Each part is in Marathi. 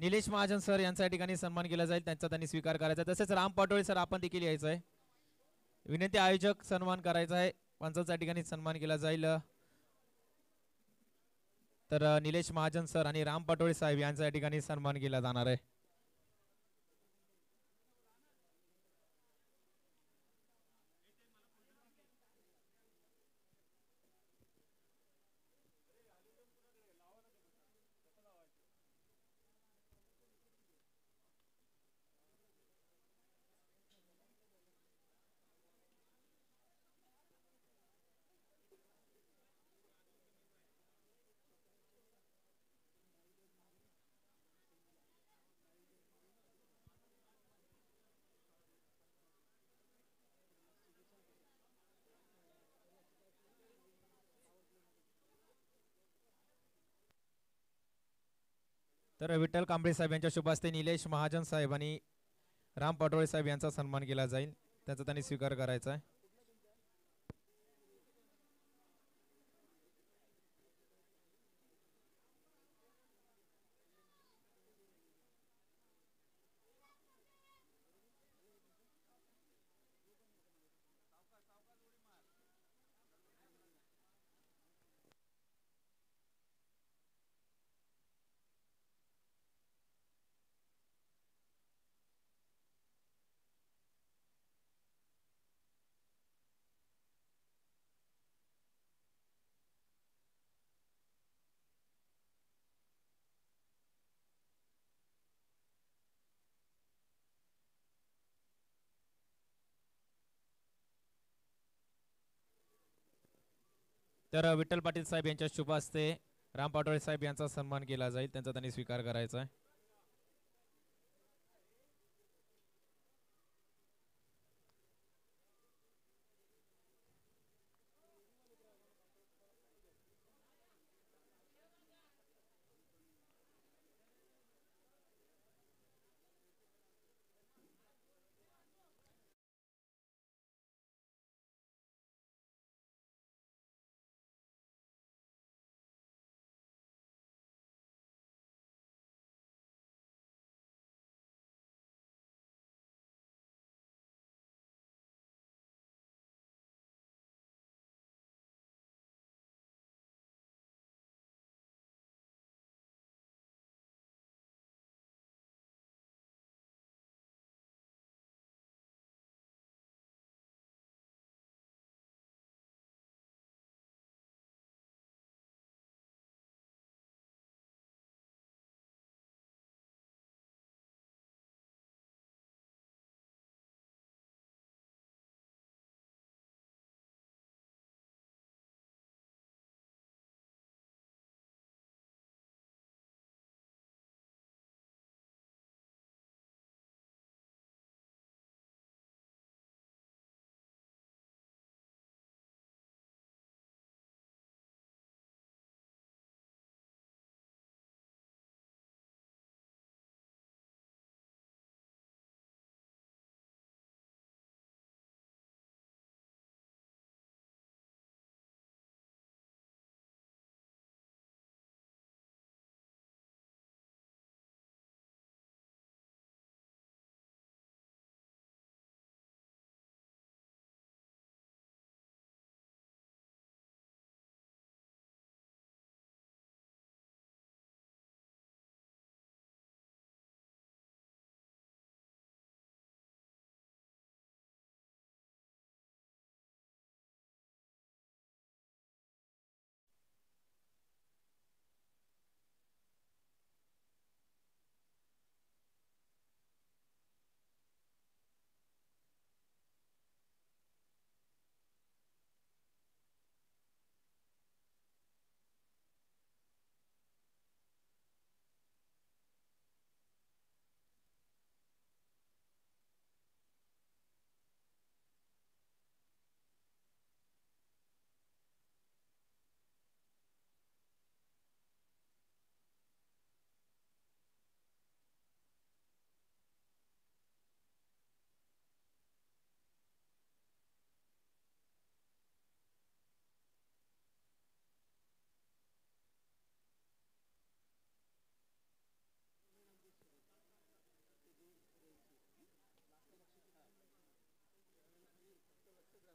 निलेश महाजन सर यांचा या ठिकाणी सन्मान केला जाईल त्यांचा त्यांनी स्वीकार करायचा तसेच राम पाटोळे सर आपण देखील यायचं आहे विनंती आयोजक सन्मान करायचा आहे पंचांच्या ठिकाणी सन्मान केला जाईल तर निलेश महाजन सर आणि राम पाटोळे साहेब यांचा या ठिकाणी सन्मान केला जाणार आहे तर विठ्ठल कांबळे साहेब यांच्या शुभास्ते निलेश महाजन साहेब आणि राम पाटोळे साहेब यांचा सन्मान केला जाईल त्याचा त्यांनी स्वीकार करायचा आहे तर विठ्ठल पाटील साहेब यांच्या शुभ हस्ते राम पाटोळे साहेब यांचा सन्मान केला जाईल त्यांचा त्यांनी स्वीकार करायचा आहे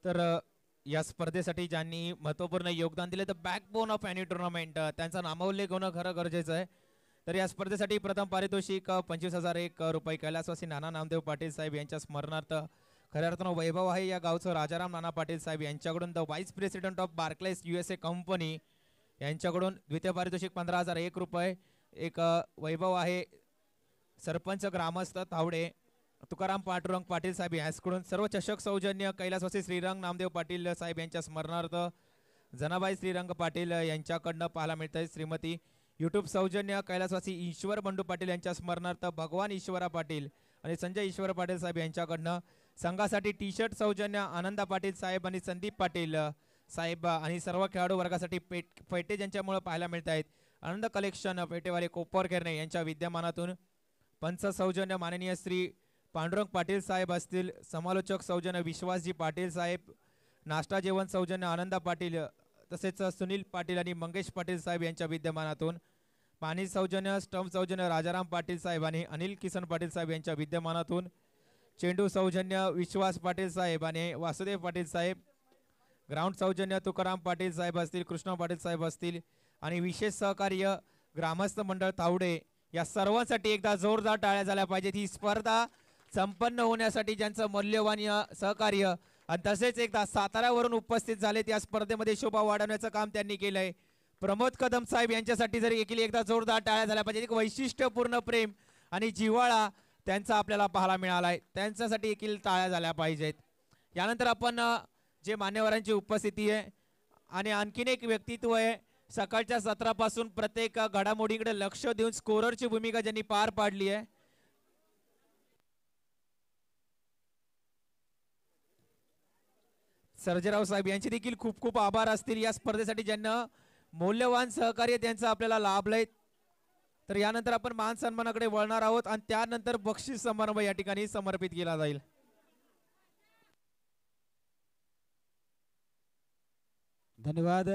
तर या स्पर्धेसाठी ज्यांनी महत्त्वपूर्ण योगदान दिले तर बॅकबोन ऑफ एनी टुर्नामेंट त्यांचा नामोल्लेख होणं खरं गरजेचं आहे तर या स्पर्धेसाठी प्रथम पारितोषिक पंचवीस हजार एक रुपये कैलासवासी नाना नामदेव पाटील साहेब यांच्या स्मरणार्थ खऱ्या अर्थानं वैभव आहे या गावचं राजाराम नाना पाटील साहेब यांच्याकडून the vice president of Barclays U S A company यांच्याकडून द्वितीय पारितोषिक पंधरा हजार एक रुपये एक वैभव आहे सरपंच ग्रामस्थ तावडे तुकाराम पाटुरंग पाटील साहेब यांच्याकडून सर्व चषक सौजन्य कैलासवासी श्रीरंग नामदेव पाटील साहेब यांच्या स्मरणार्थ जनाबाई श्रीरंग पाटील यांच्याकडनं पाहायला मिळतंय श्रीमती युट्यूब सौजन्य कैलासवासी ईश्वर बंडू पाटील यांच्या स्मरणार्थ भगवान ईश्वरा पाटील आणि संजय ईश्वर पाटील साहेब यांच्याकडनं संघासाठी टी शर्ट सौजन्य आनंदा पाटील साहेब आणि संदीप पाटील साहेब आणि सर्व खेळाडू वर्गासाठी पेट फेटे ज्यांच्यामुळे पाहायला मिळत आहेत आनंद कलेक्शन फेटेवाले कोपर खेरणे यांच्या विद्यमानातून पंच सौजन्य माननीय श्री पांडुरंग पाटील साहेब असतील समालोचक सौजन्य विश्वासजी पाटील साहेब नाश्ता जेवण सौजन्य आनंदा पाटील तसेच सुनील पाटील आणि मंगेश पाटील साहेब यांच्या विद्यमानातून पाणी सौजन्य स्टम्प सौजन्य राजाराम पाटील साहेब आणि अनिल किसन पाटील साहेब यांच्या विद्यमानातून चेंडू सौजन्य विश्वास पाटील साहेब आणि वासुदेव पाटील साहेब ग्राउंड सौजन्य तुकाराम पाटील साहेब असतील कृष्णा पाटील साहेब असतील आणि विशेष सहकार्य ग्रामस्थ मंडळ तावडे या सर्वांसाठी एकदा जोरदार टाळ्या झाल्या पाहिजेत ही स्पर्धा संपन्न होण्यासाठी ज्यांचं मौल्यवान सहकार्य आणि तसेच एकदा साताऱ्यावरून उपस्थित झाले त्या स्पर्धेमध्ये शोभा वाढवण्याचं काम त्यांनी केलंय प्रमोद कदम साहेब यांच्यासाठी जरी देखील एकदा जोरदार टाळ्या झाल्या पाहिजे एक वैशिष्ट्यपूर्ण प्रेम आणि जिव्हाळा त्यांचा आपल्याला पाहायला मिळाला आहे त्यांच्यासाठी देखील टाळ्या झाल्या पाहिजेत यानंतर आपण जे मान्यवरांची उपस्थिती आहे आणि आणखीन एक व्यक्तित्व आहे सकाळच्या सत्रापासून प्रत्येक घडामोडीकडे लक्ष देऊन स्कोररची भूमिका ज्यांनी पार पाडली आहे सर्जेराव साहेब यांचे देखील खूप खूप आभार असतील या स्पर्धेसाठी ज्यांना मौल्यवान सहकार्य त्यांचा आपल्याला लाभलंय तर यानंतर आपण मान सन्मानाकडे वळणार आहोत आणि त्यानंतर बक्षीस समारंभ या ठिकाणी समर्पित केला जाईल धन्यवाद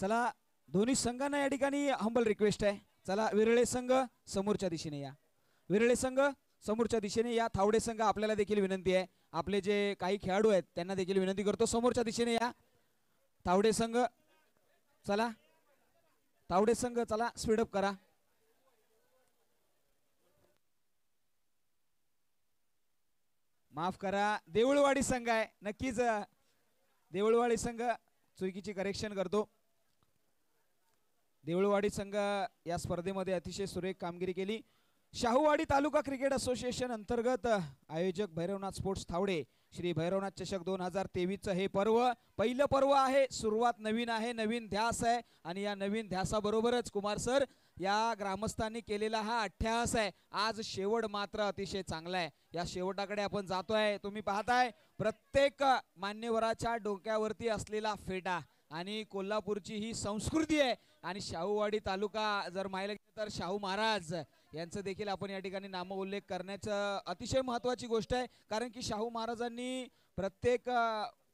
चला दोन्ही संघांना या ठिकाणी हंबल रिक्वेस्ट आहे चला विरळे संघ समोरच्या दिशेने या विरळे संघ समोरच्या दिशेने या थावडे संघ आपल्याला देखील विनंती आहे आपले जे काही खेळाडू आहेत त्यांना देखील विनंती करतो समोरच्या दिशेने या थावडे संघ चला थावडे संघ चला स्पीडअप करा माफ करा देऊळवाडी संघ आहे नक्कीच देऊळवाडी संघ चुकीची करेक्शन करतो देऊळवाडी संघ या स्पर्धेमध्ये अतिशय सुरेख कामगिरी केली शाहूवाडी तालुका क्रिकेट असोसिएशन अंतर्गत आयोजक भैरवनाथ स्पोर्ट्स थावडे श्री भैरवनाथ चषक दोन हजार तेवीसचं हे पर्व पहिलं पर्व आहे सुरुवात नवीन आहे नवीन ध्यास आहे आणि या नवीन ध्यासाबरोबरच कुमार सर या ग्रामस्थांनी केलेला हा अठ्ठ्यास आहे आज शेवट मात्र अतिशय चांगला आहे या शेवटाकडे आपण जातोय तुम्ही पाहताय प्रत्येक मान्यवराच्या डोक्यावरती असलेला फेटा आणि कोल्हापूरची ही संस्कृती आहे आणि शाहूवाडी तालुका जर माहिला तर शाहू महाराज यांचं देखील आपण या ठिकाणी नाम उल्लेख करण्याचं अतिशय महत्वाची गोष्ट आहे कारण की शाहू महाराजांनी प्रत्येक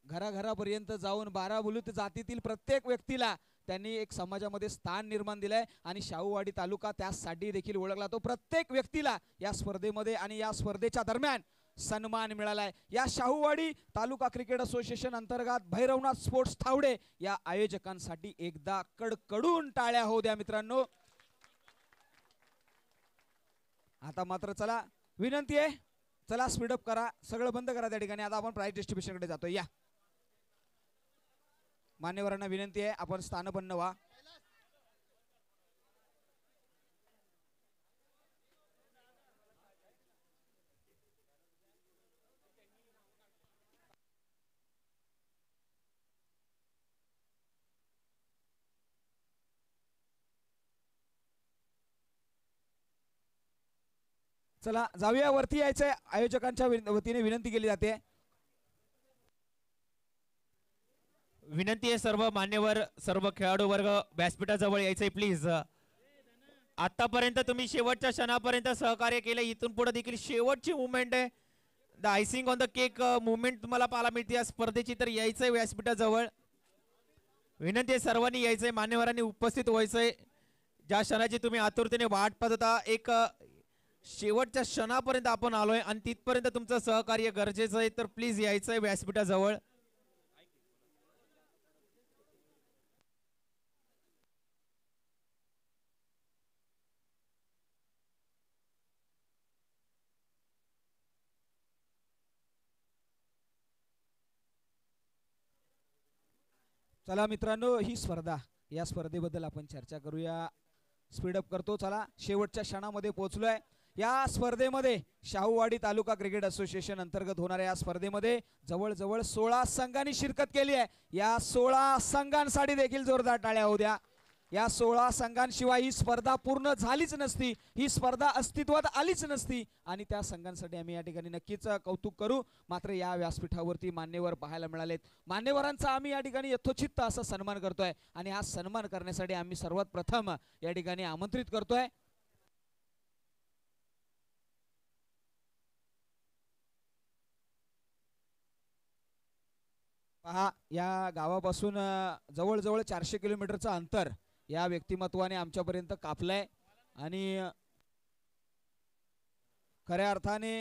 घराघरापर्यंत जाऊन बाराभुलूत जातीतील प्रत्येक व्यक्तीला त्यांनी एक समाजामध्ये स्थान निर्माण दिलंय आणि शाहूवाडी तालुका त्यासाठी देखील ओळखला तो प्रत्येक व्यक्तीला या स्पर्धेमध्ये आणि या स्पर्धेच्या दरम्यान सन्मान मिळालाय या शाहूवाडी तालुका क्रिकेट असोसिएशन अंतर्गत भैरवनाथ स्पोर्ट्स थावडे या आयोजकांसाठी एकदा कडकडून टाळ्या होऊ द्या मित्रांनो आता मात्र चला विनंती आहे चला स्पीडअप करा सगळं बंद करा त्या ठिकाणी आता आपण प्राईज डिस्ट्रीब्युशनकडे जातो या मान्यवरांना विनंती आहे आपण स्थान बनवा चला जाऊया वरती यायचंय आयोजकांच्या वतीने विनंती केली जाते विनंती आहे सर्व मान्यवर सर्व खेळाडू वर्ग व्यासपीठाजवळ यायचंय प्लीज आतापर्यंत तुम्ही शेवटच्या क्षणापर्यंत सहकार्य केलं इथून पुढे देखील शेवटची मुवमेंट आहे the icing on the cake movement तुम्हाला पाहायला मिळते या स्पर्धेची तर यायचंय व्यासपीठाजवळ विनंती आहे सर्वांनी यायचंय मान्यवरांनी उपस्थित व्हायचंय ज्या क्षणाची तुम्ही आतुरतेने वाट पाहत होता एक शेवटच्या क्षणापर्यंत आपण आलोय आणि तिथपर्यंत तुमचं सहकार्य गरजेचं आहे तर प्लीज यायचं आहे व्यासपीठाजवळ चला मित्रांनो ही स्पर्धा या स्पर्धेबद्दल आपण चर्चा करूया स्पीड अप करतो चला शेवटच्या क्षणामध्ये पोहोचलोय या स्पर्धेमध्ये शाहूवाडी तालुका क्रिकेट असोसिएशन अंतर्गत होणाऱ्या या स्पर्धेमध्ये जवळजवळ सोळा संघांनी शिरकत केली आहे या सोळा संघांसाठी देखील जोरदार टाळ्या होऊ द्या या सोळा संघांशिवाय ही स्पर्धा पूर्ण झालीच नसती ही स्पर्धा अस्तित्वात आलीच नसती आणि त्या संघांसाठी आम्ही या ठिकाणी नक्कीच कौतुक करू मात्र या व्यासपीठावरती मान्यवर पाहायला मिळालेत मान्यवरांचा आम्ही या ठिकाणी यथोचित असा सन्मान करतोय आणि हा सन्मान करण्यासाठी आम्ही सर्वात प्रथम या ठिकाणी आमंत्रित करतोय पहा या गावापासून जवळजवळ चारशे किलोमीटरचं अंतर या व्यक्तिमत्वाने आमच्यापर्यंत कापलंय आणि खऱ्या अर्थाने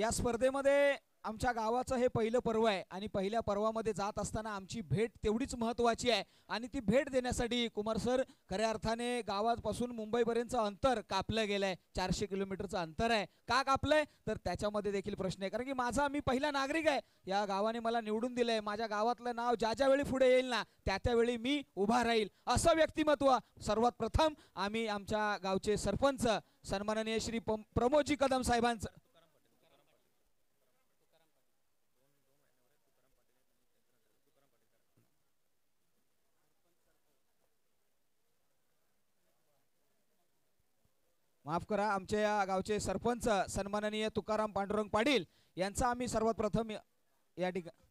या स्पर्धेमध्ये आमच्या गावाचं हे पहिलं पर्व आहे आणि पहिल्या पर्वामध्ये जात असताना आमची भेट तेवढीच महत्वाची आहे आणि ती भेट देण्यासाठी कुमार सर खऱ्या अर्थाने गावापासून मुंबईपर्यंत अंतर कापलं गेलं चारशे किलोमीटरचं अंतर आहे का कापलंय तर त्याच्यामध्ये देखील प्रश्न आहे कारण की माझा मी पहिला नागरिक आहे या गावाने मला निवडून दिलंय माझ्या गावातलं नाव ज्या ज्यावेळी पुढे येईल ना त्या त्यावेळी मी उभा राहील असं व्यक्तिमत्व सर्वात प्रथम आम्ही आमच्या गावचे सरपंच सन्माननीय श्री प्रमोदजी कदम साहेबांचं माफ करा आमच्या या गावचे सरपंच सन्माननीय तुकाराम पांडुरंग पाटील यांचा आम्ही सर्वात प्रथम या ठिकाणी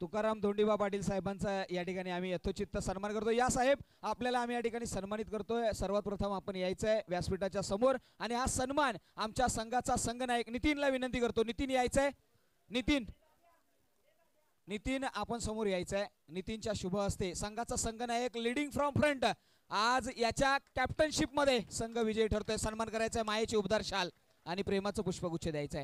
तुकाराम धोंडीबा पाटील साहेबांचा या ठिकाणी आम्ही यथोचित सन्मान करतो या साहेब आपल्याला आम्ही या ठिकाणी सन्मानित करतोय सर्वात प्रथम आपण यायचं आहे व्यासपीठाच्या समोर आणि हा सन्मान आमच्या संघाचा संघनायक नितीनला विनंती करतो नितीन यायचंय नितीन नितीन आपण समोर यायचं आहे नितीनच्या शुभ हस्ते संघाचा संघ नायक लिडिंग फ्रॉम फ्रंट आज याच्या कॅप्टनशिप मध्ये संघ विजयी ठरतोय सन्मान करायचा आहे मायेची उबदार शाल आणि प्रेमाचं पुष्पगुच्छ द्यायचं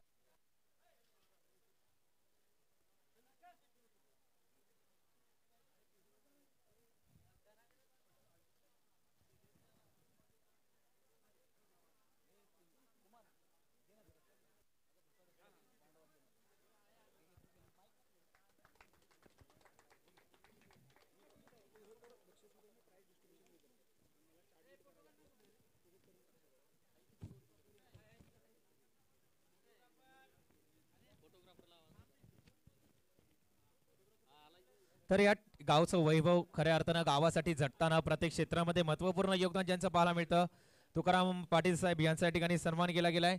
तर या गावचं वैभव खऱ्या अर्थानं गावासाठी झटताना प्रत्येक क्षेत्रामध्ये महत्वपूर्ण योगदान ज्यांचं पाहायला मिळतं तुकाराम पाटील साहेब यांच्या ठिकाणी सन्मान केला गेलाय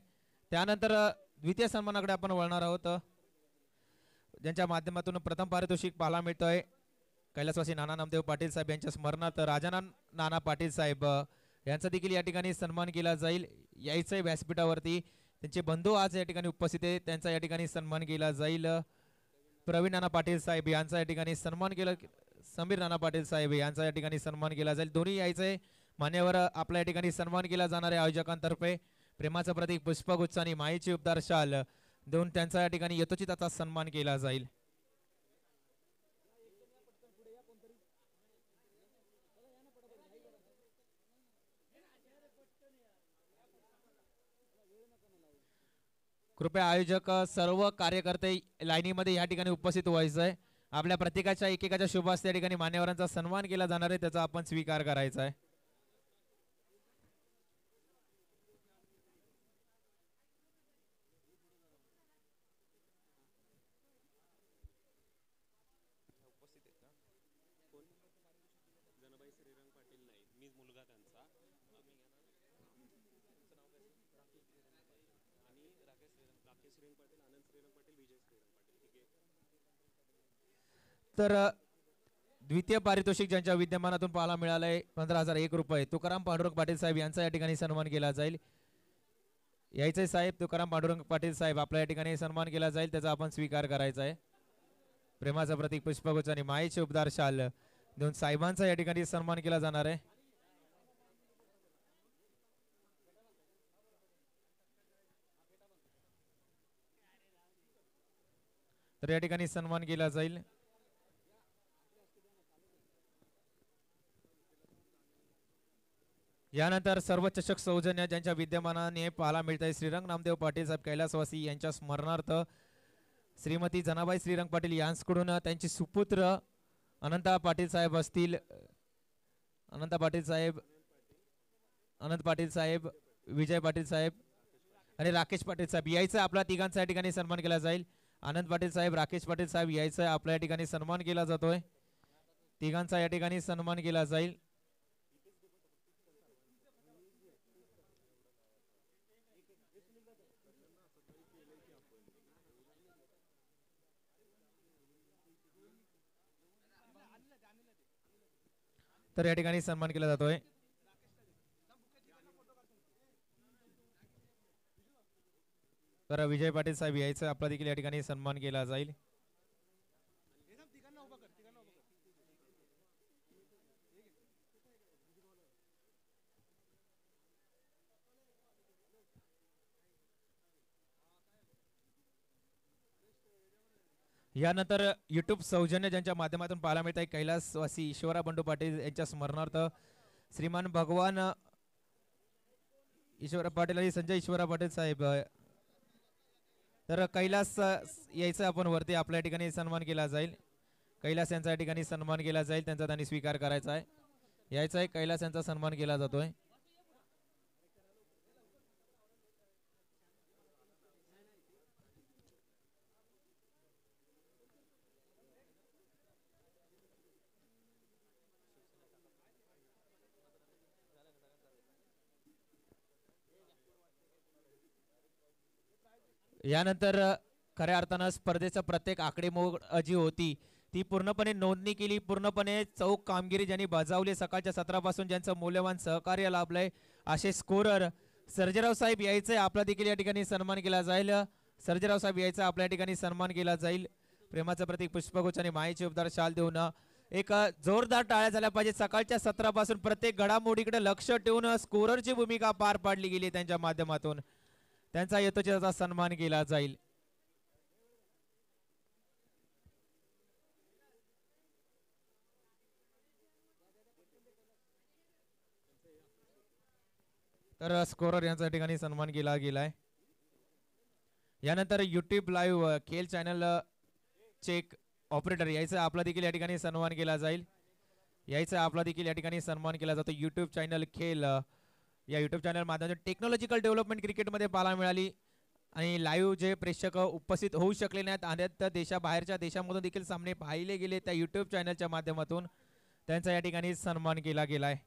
त्यानंतर द्वितीय सन्मानाकडे आपण वळणार आहोत ज्यांच्या माध्यमातून प्रथम पारितोषिक पाहायला मिळतोय कैलासवासी नाना नामदेव पाटील साहेब यांच्या स्मरणार्थ राजाना नाना पाटील साहेब यांचा देखील या ठिकाणी सन्मान केला जाईल यायचं व्यासपीठावरती त्यांचे बंधू आज या ठिकाणी उपस्थित आहे त्यांचा या ठिकाणी सन्मान केला जाईल प्रवीण नाना पाटील साहेब यांचा या ठिकाणी सन्मान केला समीर नाना पाटील साहेब यांचा या ठिकाणी सन्मान केला जाईल दोन्ही यायचे मान्यवर आपल्या या ठिकाणी सन्मान केला जाणाऱ्या आयोजकांतर्फे प्रेमाचं प्रतीक पुष्पगुच्छ आणि माईची उपदार शाल देऊन त्यांचा या ठिकाणी यथोचित आता सन्मान केला जाईल कृपया आयोजक सर्व कार्यकर्ते लाईनीमध्ये या ठिकाणी उपस्थित व्हायचं आहे आपल्या प्रत्येकाच्या एकेकाच्या शुभास त्या ठिकाणी मान्यवरांचा सन्मान केला जाणार आहे त्याचा आपण स्वीकार करायचा आहे तर द्वितीय पारितोषिक ज्यांच्या विद्यमानातून पाहायला मिळालंय पंधरा हजार एक रुपये तुकाराम पांडुरंग पाटील साहेब यांचा या ठिकाणी सन्मान केला जाईल यायचे साहेब तुकाराम पांडुरंग पाटील साहेब आपला या ठिकाणी सन्मान केला जाईल त्याचा आपण स्वीकार करायचा आहे प्रेमाचं प्रतीक पुष्पगुच्छ आणि मायेचे उपदार शाल देऊन साहेबांचा या ठिकाणी सन्मान केला जाणार आहे तर या ठिकाणी सन्मान केला जाईल यानंतर सर्व चषक सौजन्य ज्यांच्या विद्यमानाने पाहायला मिळत आहे श्रीरंग नामदेव पाटील साहेब कैलासवासी यांच्या स्मरणार्थ श्रीमती जनाबाई श्रीरंग पाटील यांच्याकडून त्यांचे सुपुत्र अनंता पाटील साहेब असतील अनंता पाटील साहेब अनंत पाटील साहेब विजय पाटील साहेब आणि राकेश पाटील साहेब यायचं आपला तिघांचा या ठिकाणी सन्मान केला जाईल आनंद पाटील साहेब राकेश पाटील साहेब यायचं आपल्या या ठिकाणी सन्मान केला जातोय तिघांचा या ठिकाणी सन्मान केला जाईल तर या ठिकाणी सन्मान केला जातोय तर विजय पाटील साहेब यायचं आपला देखील या ठिकाणी सन्मान केला जाईल यानंतर युट्यूब सौजन्य ज्यांच्या माध्यमातून पाहायला मिळत आहे कैलासवासी ईश्वरा बंडू पाटील यांच्या स्मरणार्थ श्रीमान भगवान ईश्वरा पाटील आणि संजय ईश्वरा पाटील साहेब तर कैलास यायचं आपण वरती आपल्या ठिकाणी सन्मान केला जाईल कैलास यांच्या ठिकाणी सन्मान केला जाईल त्यांचा त्यांनी स्वीकार करायचा आहे यायचा आहे कैलास यांचा सन्मान केला जातोय यानंतर खऱ्या अर्थानं स्पर्धेचं प्रत्येक आकडेमोड जी होती ती पूर्णपणे नोंदणी केली पूर्णपणे चौक कामगिरी ज्यांनी बजावली सकाळच्या सत्रापासून ज्यांचं मूल्यवान सहकार्य लाभलंय असे स्कोरर सर्जेराव साहेब यायचे आपला देखील या ठिकाणी सन्मान केला जाईल सर्जेराव साहेब यायचा आपल्या ठिकाणी सन्मान केला जाईल प्रेमाचं प्रतीक पुष्पगुच्छ आणि माहिती उपदार शाल देऊन एक जोरदार टाळ्या झाल्या पाहिजे सकाळच्या सत्रापासून प्रत्येक घडामोडीकडे लक्ष ठेवून स्कोरची भूमिका पार पाडली गेली त्यांच्या माध्यमातून त्यांचा यथोचिताचा सन्मान केला जाईल तर स्कोरर यांच्या ठिकाणी सन्मान केला गेलाय यानंतर YouTube live Khel channel check operator यायचा आपला देखील या ठिकाणी सन्मान केला जाईल यायचा आपला देखील या ठिकाणी सन्मान केला जातो युट्यूब चॅनल खेल या युट्यूब चॅनल माध्यमातून टेक्नॉलॉजिकल डेव्हलपमेंट क्रिकेटमध्ये पाहायला मिळाली आणि लाईव्ह जे प्रेक्षक उपस्थित होऊ शकले नाहीत अनेक देशाबाहेरच्या बाहेरच्या देशामधून देखील सामने पाहिले गेले त्या युट्यूब चॅनलच्या माध्यमातून त्यांचा या ठिकाणी सन्मान केला गेला आहे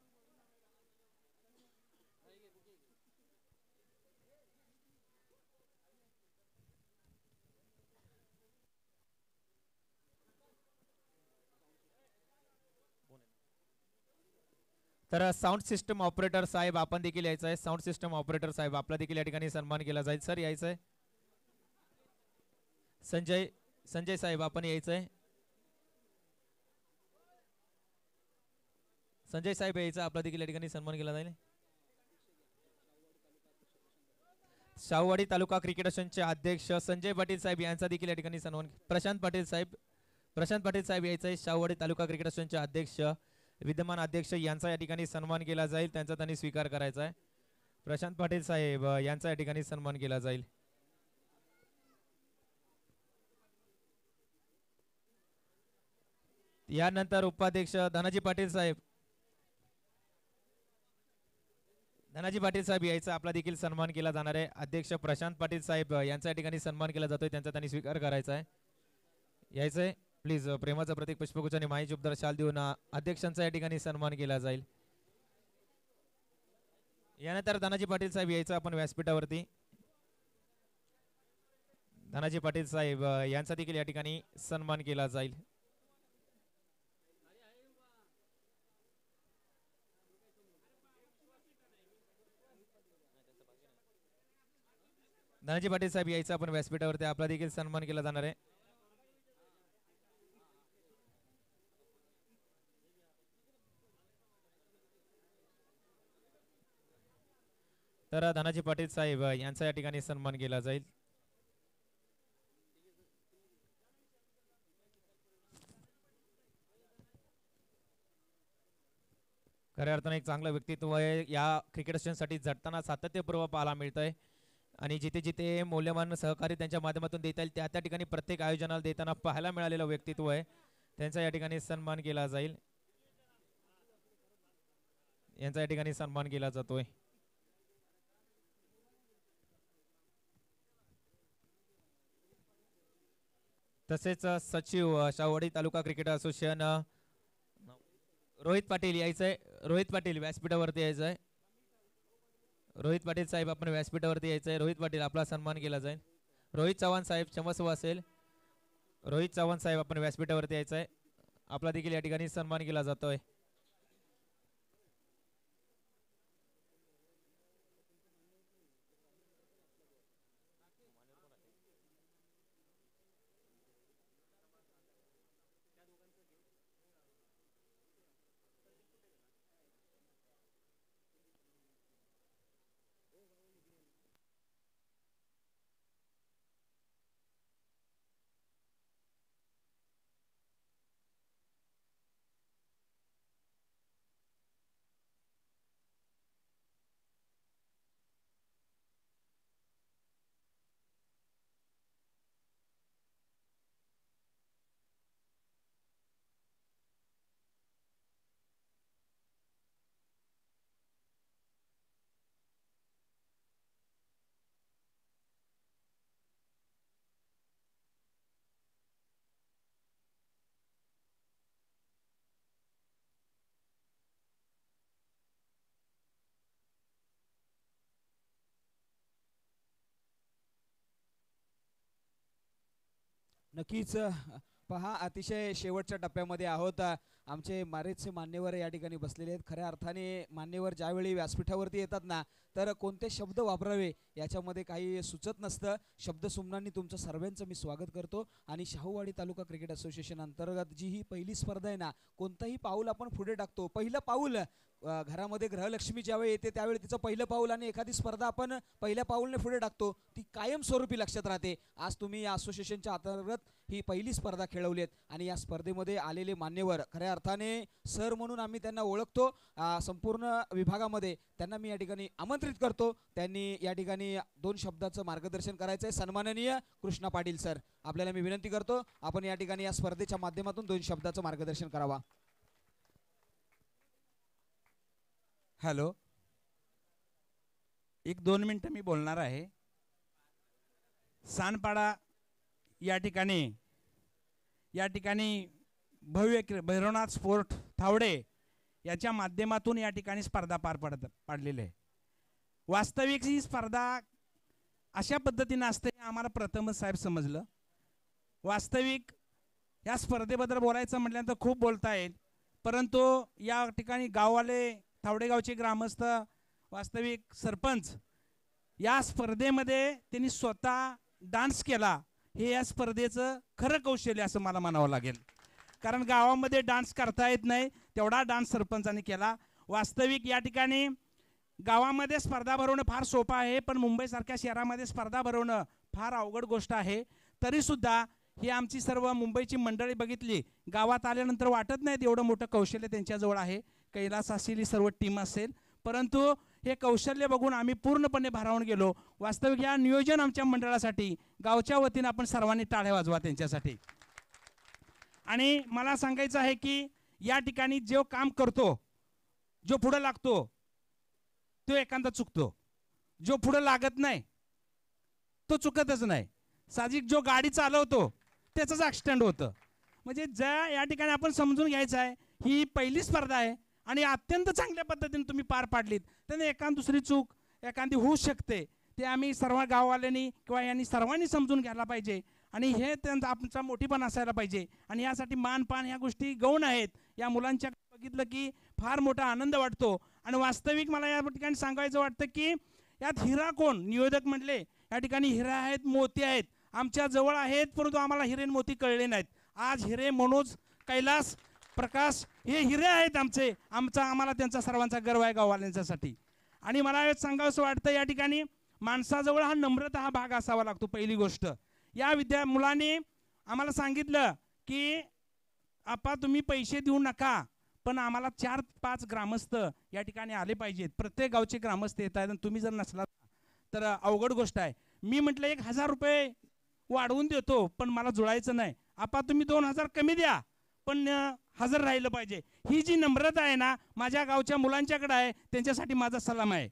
तर साऊंड सिस्टम ऑपरेटर साहेब आपण देखील यायचं आहे साऊंड सिस्टम ऑपरेटर साहेब आपला देखील या ठिकाणी सन्मान केला जाईल सर यायचं आहे संजय संजय साहेब आपण यायचं आहे संजय साहेब यायचा आपला देखील या ठिकाणी सन्मान केला जाईल शाहूवाडी तालुका क्रिकेट असोसिएशनचे अध्यक्ष संजय पाटील साहेब यांचा देखील या ठिकाणी सन्मान प्रशांत पाटील साहेब प्रशांत पाटील साहेब यायचं आहे शाहूवाडी तालुका क्रिकेट असोसिएशनचे अध्यक्ष विद्यमान अध्यक्ष यांचा या ठिकाणी सन्मान केला जाईल त्यांचा त्यांनी स्वीकार करायचा आहे प्रशांत पाटील साहेब यांचा या ठिकाणी सन्मान केला जाईल यानंतर उपाध्यक्ष धनाजी पाटील साहेब धनाजी पाटील साहेब यायचा आपला देखील सन्मान केला जाणार आहे अध्यक्ष प्रशांत पाटील साहेब यांचा या ठिकाणी सन्मान केला जातोय त्यांचा त्यांनी स्वीकार करायचा आहे यायचं आहे प्लीज प्रेमाचं प्रतीक पुष्पगुच्छ आणि माहिती उपदार शाल देऊन अध्यक्षांचा या ठिकाणी सन्मान केला जाईल यानंतर धनाजी पाटील साहेब यायचं आपण व्यासपीठावरती धनाजी पाटील साहेब यांचा देखील या ठिकाणी सन्मान केला जाईल धनाजी पाटील साहेब यायचं आपण व्यासपीठावरती आपला देखील सन्मान केला जाणार आहे तर धनाजी पाटील साहेब यांचा या ठिकाणी सन्मान केला जाईल खऱ्या अर्थानं एक चांगलं व्यक्तित्व आहे या क्रिकेट स्टेशनसाठी झटताना सातत्यपूर्व पाहायला मिळतंय आणि जिथे जिथे मौल्यवान सहकार्य त्यांच्या माध्यमातून देता येईल त्या त्या ठिकाणी प्रत्येक आयोजनाला देताना पाहायला मिळालेलं व्यक्तित्व आहे त्यांचा या ठिकाणी सन्मान केला जाईल यांचा या ठिकाणी सन्मान केला जातोय तसेच सचिव शावडी तालुका क्रिकेट असोसिएशन रोहित पाटील यायचं आहे रोहित पाटील व्यासपीठावरती यायचं आहे रोहित पाटील साहेब आपण व्यासपीठावरती यायचं आहे रोहित पाटील आपला सन्मान केला जाईल रोहित चव्हाण साहेब क्षमस्व असेल रोहित चव्हाण साहेब आपण व्यासपीठावरती यायचं आहे आपला देखील या ठिकाणी सन्मान केला जातोय नक्कीच पहा अतिशय शेवटच्या टप्प्यामध्ये आहोत आमचे बरेचसे मान्यवर या ठिकाणी बसलेले आहेत खऱ्या अर्थाने मान्यवर ज्यावेळी व्यासपीठावरती येतात ना तर कोणते शब्द वापरावे याच्यामध्ये काही सुचत नसतं शब्द सुमनांनी तुमचं सर्वांचं मी स्वागत करतो आणि शाहूवाडी तालुका क्रिकेट असोसिएशन अंतर्गत जी ही पहिली स्पर्धा आहे ना कोणतंही पाऊल आपण पुढे टाकतो पहिलं पाऊल घरामध्ये ग्रहलक्ष्मी ज्यावेळी येते त्यावेळी तिचं पहिलं पाऊल आणि एखादी स्पर्धा आपण पहिल्या पाऊलने पुढे टाकतो ती कायमस्वरूपी लक्षात राहते आज तुम्ही या असोसिएशनच्या अंतर्गत ही पहिली स्पर्धा खेळवली आहेत आणि या स्पर्धेमध्ये आलेले मान्यवर खऱ्या अर्थाने सर म्हणून आम्ही त्यांना ओळखतो संपूर्ण विभागामध्ये त्यांना मी या ठिकाणी आमंत्रित करतो त्यांनी या ठिकाणी दोन शब्दाचं मार्गदर्शन करायचं आहे सन्माननीय कृष्णा पाटील सर आपल्याला मी विनंती करतो आपण या ठिकाणी या स्पर्धेच्या माध्यमातून दोन शब्दाचं मार्गदर्शन करावा हॅलो एक दोन मिनटं मी बोलणार आहे सानपाडा या ठिकाणी या ठिकाणी भव्य भैरवनाथ स्पोर्ट थावडे याच्या माध्यमातून या ठिकाणी स्पर्धा पार पडत पाडलेली आहे वास्तविक ही स्पर्धा अशा पद्धतीनं असते आम्हाला प्रथमच साहेब समजलं वास्तविक या स्पर्धेबद्दल बोलायचं म्हटल्यानंतर खूप बोलता येईल परंतु या ठिकाणी गाववाले थावडेगावचे ग्रामस्थ वास्तविक सरपंच या स्पर्धेमध्ये त्यांनी स्वतः डान्स केला हे या स्पर्धेचं खरं कौशल्य असं मला म्हणावं लागेल कारण गावामध्ये डान्स करता येत नाही तेवढा डान्स सरपंचाने केला वास्तविक या ठिकाणी गावामध्ये स्पर्धा भरवणं फार सोपं आहे पण मुंबईसारख्या शहरामध्ये स्पर्धा भरवणं फार अवघड गोष्ट आहे तरीसुद्धा ही आमची सर्व मुंबईची मंडळी बघितली गावात आल्यानंतर वाटत नाहीत एवढं मोठं कौशल्य त्यांच्याजवळ आहे कैलास असेल ही सर्व टीम असेल परंतु हे कौशल्य बघून आम्ही पूर्णपणे भारावून गेलो वास्तविक या नियोजन आमच्या मंडळासाठी गावच्या वतीनं आपण सर्वांनी टाळ्या वाजवा त्यांच्यासाठी आणि मला सांगायचं आहे की या ठिकाणी जो काम करतो जो पुढं लागतो तो एखादा चुकतो जो पुढं लागत नाही तो चुकतच नाही साजिक जो गाडी चालवतो त्याचंच ॲक्सिडेंट होतं म्हणजे ज्या या ठिकाणी आपण समजून घ्यायचं आहे ही पहिली स्पर्धा आहे आणि अत्यंत चांगल्या पद्धतीने तुम्ही पार पाडलीत त्याने एखाद दुसरी चूक एखादी होऊ शकते ते आम्ही सर्व गाववाल्यांनी किंवा यांनी सर्वांनी समजून घ्यायला पाहिजे आणि हे त्यांचा आमचा मोठीपण असायला पाहिजे आणि यासाठी मानपान ह्या गोष्टी गौण आहेत या मुलांच्या बघितलं की फार मोठा आनंद वाटतो आणि वास्तविक मला या ठिकाणी सांगायचं वाटतं की यात हिरा कोण नियोजक म्हटले या ठिकाणी हिरा आहेत मोती आहेत आमच्या जवळ आहेत परंतु आम्हाला हिरे मोती कळले नाहीत आज हिरे मनोज कैलास प्रकाश हे हिरे आहेत आमचे आमचा आम्हाला त्यांचा सर्वांचा गर्व आहे गाववाल्यांच्यासाठी आणि मला सांगावंसं वाटतं या ठिकाणी माणसाजवळ हा नम्रता हा भाग असावा लागतो पहिली गोष्ट या विद्या मुलाने आम्हाला सांगितलं की आपा तुम्ही पैसे देऊ नका पण आम्हाला चार पाच ग्रामस्थ या ठिकाणी आले पाहिजेत प्रत्येक गावचे ग्रामस्थ येत आहेत आणि तुम्ही जर नसला तर अवघड गोष्ट आहे मी म्हटलं एक हजार रुपये वाढवून देतो पण मला जुळायचं नाही आपा तुम्ही दोन हजार कमी द्या पण हजर राहिलं पाहिजे ही जी नम्रता आहे ना माझ्या गावच्या मुलांच्याकडे आहे त्यांच्यासाठी माझा सलाम आहे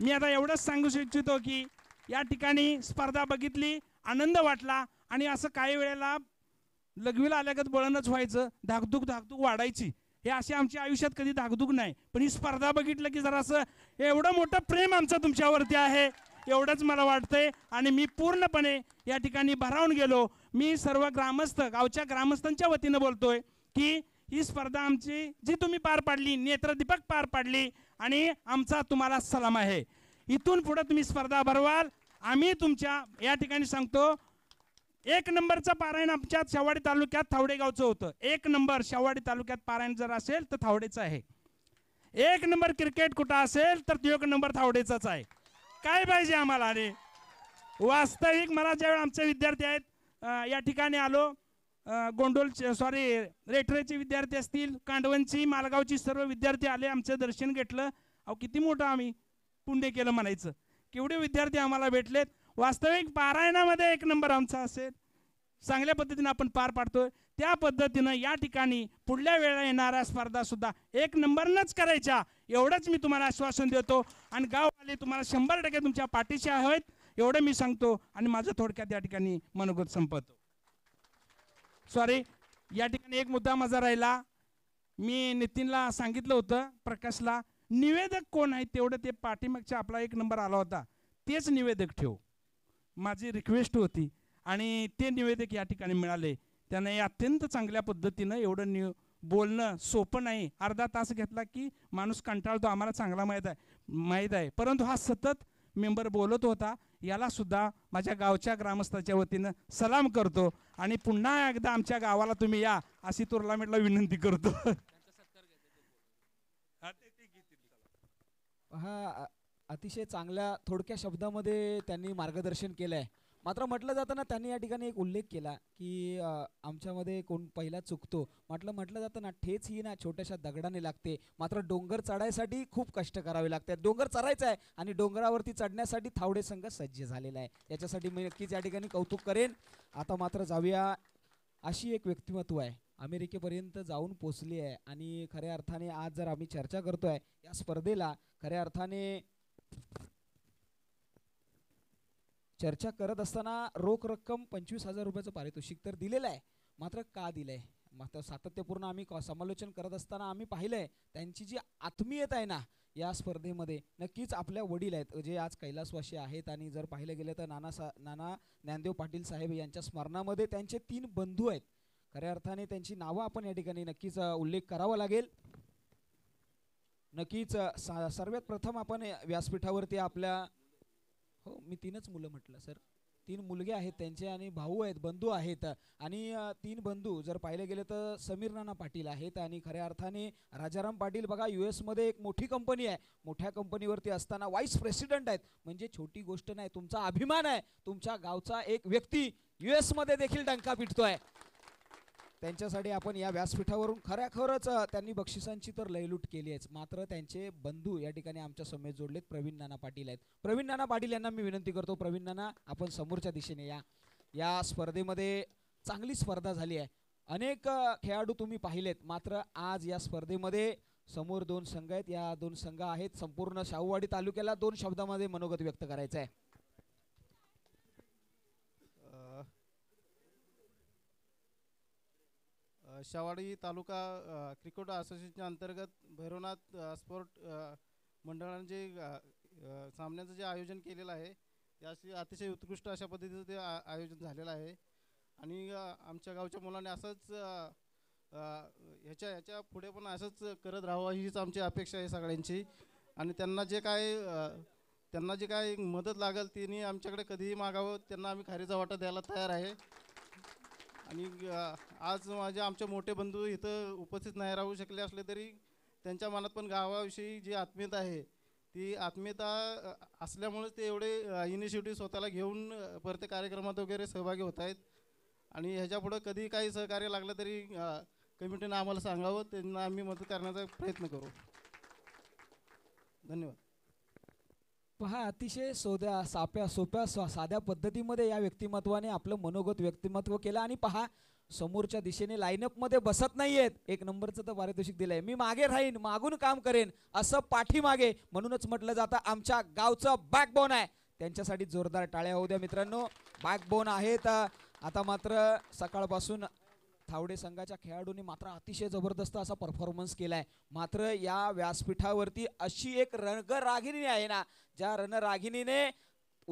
मी आता एवढंच सांगू इच्छितो की या ठिकाणी स्पर्धा बघितली आनंद वाटला आणि असं काही वेळेला लघवीला आल्यागत बळणच व्हायचं धाकधूक धाकधूक वाढायची हे असे आमच्या आयुष्यात कधी धाकधूक नाही पण ही स्पर्धा बघितलं की जरा असं एवढं मोठं प्रेम आमचं तुमच्यावरती आहे एवढंच मला वाटतंय आणि मी पूर्णपणे या ठिकाणी भरावून गेलो मी सर्व ग्रामस्थ गावच्या ग्रामस्थांच्या वतीनं बोलतोय की ही स्पर्धा आमची जी तुम्ही पार पाडली नेत्रदीपक पार पाडली आणि आमचा तुम्हाला सलाम आहे इथून पुढे तुम्ही स्पर्धा भरवाल आम्ही तुमच्या या ठिकाणी सांगतो एक नंबरचं पारायण आमच्या शेवाडी तालुक्यात थावडे गावचं होतं एक नंबर शेवाडी तालुक्यात पारायण जर असेल तर थावडेचं आहे एक नंबर क्रिकेट कुठं असेल तर तो एक नंबर थावडेचाच आहे काय पाहिजे आम्हाला अरे वास्तविक मला ज्यावेळी आमचे विद्यार्थी आहेत या ठिकाणी आलो गोंडोल सॉरी रेटरेचे विद्यार्थी असतील कांडवनची मालगावची सर्व विद्यार्थी आले आमचं दर्शन घेतलं अहो किती मोठं आम्ही पुंडे केलं म्हणायचं केवढे विद्यार्थी आम्हाला भेटलेत वास्तविक पारायणामध्ये एक नंबर आमचा असेल चांगल्या पद्धतीनं आपण पार पाडतोय त्या पद्धतीनं या ठिकाणी पुढल्या वेळेला येणाऱ्या सुद्धा एक नंबरनंच करायच्या एवढंच मी तुम्हाला आश्वासन देतो आणि गाववाले तुम्हाला शंभर टक्के तुमच्या पाठीशी आहेत एवढं मी सांगतो आणि माझं थोडक्यात या ठिकाणी मनोगत संपवतो सॉरी या ठिकाणी एक मुद्दा माझा राहिला मी नितीनला सांगितलं होतं प्रकाशला निवेदक कोण आहे तेवढं ते पाठीमागच्या आपला एक नंबर आला होता तेच निवेदक ठेव माझी रिक्वेस्ट होती आणि ते निवेदक या ठिकाणी मिळाले त्यांना अत्यंत चांगल्या पद्धतीनं एवढं न्यू बोलणं सोपं नाही अर्धा तास घेतला की माणूस कंटाळतो आम्हाला चांगला माहीत आहे माहीत आहे परंतु हा सतत मेंबर बोलत होता याला सुद्धा माझ्या गावच्या ग्रामस्थाच्या वतीनं सलाम करतो आणि पुन्हा एकदा आमच्या गावाला तुम्ही या अशी टुर्नामेंटला विनंती करतो हा अतिशय चांगल्या थोडक्या शब्दामध्ये त्यांनी मार्गदर्शन केलंय आहे मात्र म्हटलं जाताना त्यांनी या ठिकाणी एक उल्लेख केला की आमच्यामध्ये कोण पहिला चुकतो म्हटलं म्हटलं जाताना ठेच ही ना छोट्याशा दगडाने लागते मात्र डोंगर चढायसाठी खूप कष्ट करावे लागतात डोंगर चढायचा आहे आणि डोंगरावरती चढण्यासाठी थावडे संघ सज्ज झालेला आहे त्याच्यासाठी मी नक्कीच या ठिकाणी कौतुक करेन आता मात्र जाऊया अशी एक व्यक्तिमत्व आहे अमेरिकेपर्यंत जाऊन पोचली आहे आणि खऱ्या अर्थाने आज जर आम्ही चर्चा करतोय या स्पर्धेला खऱ्या अर्थाने चर्चा करत असताना रोख रक्कम पंचवीस हजार रुपयाचं पारितोषिक तर दिलेलं आहे मात्र का दिलं मात्र सातत्यपूर्ण आम्ही समालोचन करत असताना आम्ही पाहिलंय त्यांची जी आत्मीयता आहे ना या स्पर्धेमध्ये नक्कीच आपल्या वडील आहेत जे आज कैलासवासी आहेत आणि जर पाहिलं गेलं तर नाना सा नाना ज्ञानदेव पाटील साहेब यांच्या स्मरणामध्ये त्यांचे तीन बंधू आहेत खऱ्या अर्थाने त्यांची नावं आपण या ठिकाणी नक्कीच उल्लेख करावा लागेल नक्कीच सर्वात प्रथम आपण व्यासपीठावरती आपल्या हो मी तीनच मुलं म्हटलं सर तीन मुलगे आहेत त्यांचे आणि भाऊ आहेत बंधू आहेत आणि तीन बंधू जर पाहिले गेले तर समीर नाना पाटील आहेत आणि खऱ्या अर्थाने राजाराम पाटील बघा यू मध्ये एक मोठी कंपनी आहे मोठ्या कंपनीवरती असताना वाईस प्रेसिडेंट आहेत म्हणजे छोटी गोष्ट नाही तुमचा अभिमान आहे तुमच्या गावचा एक व्यक्ती यू मध्ये देखील डंका पिटतोय त्यांच्यासाठी आपण या व्यासपीठावरून खऱ्या त्यांनी बक्षिसांची तर लयलूट केली आहेच मात्र त्यांचे बंधू या ठिकाणी आमच्या समोर जोडलेत प्रवीण नाना पाटील आहेत प्रवीण नाना पाटील यांना मी विनंती करतो प्रवीण नाना आपण समोरच्या दिशेने या या स्पर्धेमध्ये चांगली स्पर्धा झाली आहे अनेक खेळाडू तुम्ही पाहिलेत मात्र आज या स्पर्धेमध्ये समोर दोन संघ आहेत या दोन संघ आहेत संपूर्ण शाहूवाडी तालुक्याला दोन शब्दामध्ये मनोगत व्यक्त करायचं आहे शेवाडी तालुका क्रिकेट असोसिएशनच्या अंतर्गत भैरवनाथ स्पोर्ट मंडळाने जे सामन्याचं जे आयोजन केलेलं आहे याशी अतिशय उत्कृष्ट अशा पद्धतीचं ते आयोजन झालेलं आहे आणि आमच्या गावच्या मुलांनी असंच ह्याच्या ह्याच्या पुढे पण असंच करत राहावं हीच आमची अपेक्षा आहे सगळ्यांची आणि त्यांना जे काय त्यांना जे काय मदत लागेल तिने आमच्याकडे कधीही मागावं त्यांना आम्ही खारीचा वाटा द्यायला तयार आहे आणि आज माझे आमचे मोठे बंधू इथं उपस्थित नाही राहू शकले असले तरी त्यांच्या मनात पण गावाविषयी जी आत्मीयता आहे ती आत्मीयता असल्यामुळेच ते एवढे इनिशिएटिव्ह स्वतःला घेऊन परत कार्यक्रमात वगैरे सहभागी होत आहेत आणि ह्याच्यापुढं कधी काही सहकार्य लागलं तरी कमिटीनं आम्हाला सांगावं त्यांना आम्ही मदत करण्याचा प्रयत्न करू धन्यवाद पहा अतिशय सोद्या साप्या सोप्या साध्या पद्धतीमध्ये या व्यक्तिमत्वाने आपलं मनोगत व्यक्तिमत्व केलं आणि पहा समोरच्या दिशेने मध्ये बसत नाहीयेत एक नंबरचं तर पारितोषिक दिलंय मी मागे राहीन मागून काम करेन असं पाठीमागे म्हणूनच म्हटलं जातं आमच्या गावचं बॅकबोन आहे त्यांच्यासाठी जोरदार टाळ्या होऊ द्या मित्रांनो बॅकबोन आहेत आता मात्र सकाळपासून थावडे संघाच्या खेळाडूंनी मात्र अतिशय जबरदस्त असा परफॉर्मन्स केलाय मात्र या व्यासपीठावरती अशी एक रागिणी आहे ना ज्या रणरागिणीने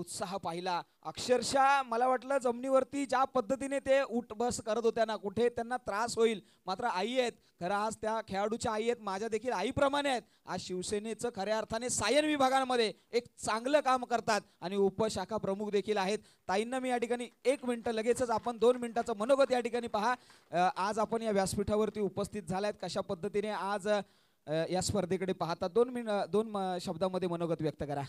उत्साह पाहिला अक्षरशः मला वाटलं जमिनीवरती ज्या पद्धतीने ते उठ बस करत होत्या ना कुठे त्यांना त्रास होईल मात्र आई आहेत खरं आज त्या खेळाडूच्या आई आहेत माझ्या देखील आईप्रमाणे आहेत आज शिवसेनेचं खऱ्या अर्थाने सायन विभागांमध्ये एक चांगलं काम करतात आणि उपशाखा प्रमुख देखील आहेत ताईंना मी या ठिकाणी एक मिनटं लगेचच आपण दोन मिनिटाचं मनोगत या ठिकाणी पहा आज आपण या व्यासपीठावरती उपस्थित झाल्यात कशा पद्धतीने आज या स्पर्धेकडे पाहता दोन मिनट दोन शब्दामध्ये मनोगत व्यक्त करा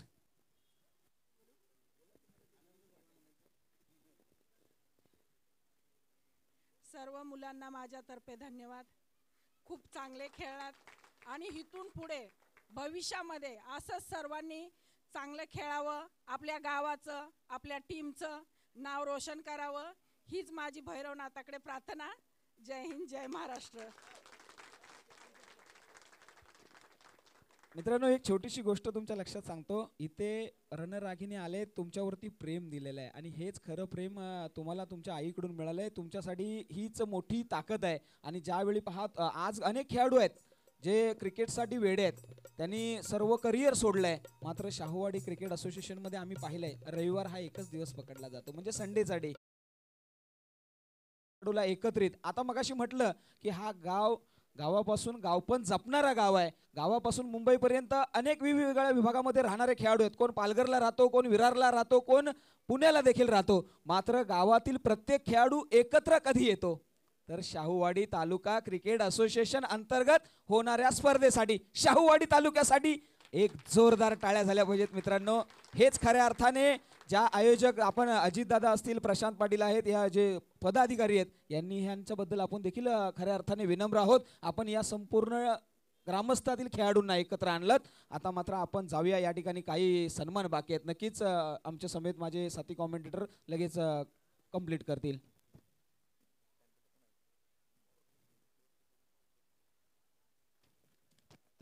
सर्व मुलांना माझ्यातर्फे धन्यवाद खूप चांगले खेळलात आणि इथून पुढे भविष्यामध्ये असंच सर्वांनी चांगलं खेळावं आपल्या गावाचं आपल्या टीमचं नाव रोशन करावं हीच माझी भैरवनाथाकडे प्रार्थना जय हिंद जय महाराष्ट्र मित्रांनो एक छोटीशी गोष्ट तुमच्या लक्षात सांगतो इथे राखीने आले तुमच्यावरती प्रेम दिलेलं आहे आणि हेच खरं प्रेम तुम्हाला तुमच्या आईकडून मिळालं आहे तुमच्यासाठी हीच मोठी ताकद आहे आणि ज्यावेळी पाहत आज अनेक खेळाडू आहेत जे क्रिकेटसाठी वेडे आहेत त्यांनी सर्व करिअर सोडलं आहे मात्र शाहूवाडी क्रिकेट असोसिएशनमध्ये आम्ही पाहिलं आहे रविवार हा एकच दिवस पकडला जातो म्हणजे संडेचा डे खेळाडूला एकत्रित आता मगाशी म्हटलं की हा गाव गावापासून गाव पण जपणारा गाव आहे गावापासून मुंबईपर्यंत अनेक वेगवेगळ्या विभागामध्ये राहणारे खेळाडू आहेत कोण पालघरला राहतो कोण विरारला राहतो कोण पुण्याला देखील राहतो मात्र गावातील प्रत्येक खेळाडू एकत्र कधी येतो तर शाहूवाडी तालुका क्रिकेट असोसिएशन अंतर्गत होणाऱ्या स्पर्धेसाठी शाहूवाडी तालुक्यासाठी एक जोरदार टाळ्या झाल्या पाहिजेत मित्रांनो हेच खऱ्या अर्थाने ज्या आयोजक आपण अजितदादा असतील प्रशांत पाटील आहेत या जे पदाधिकारी आहेत यांनी ह्यांच्याबद्दल आपण देखील खऱ्या अर्थाने विनम्र आहोत आपण या संपूर्ण ग्रामस्थातील खेळाडूंना एकत्र आणलं आता मात्र आपण जाऊया या ठिकाणी काही सन्मान बाकी आहेत नक्कीच आमच्या समेत माझे साथी कॉमेंटेटर लगेच कंप्लीट करतील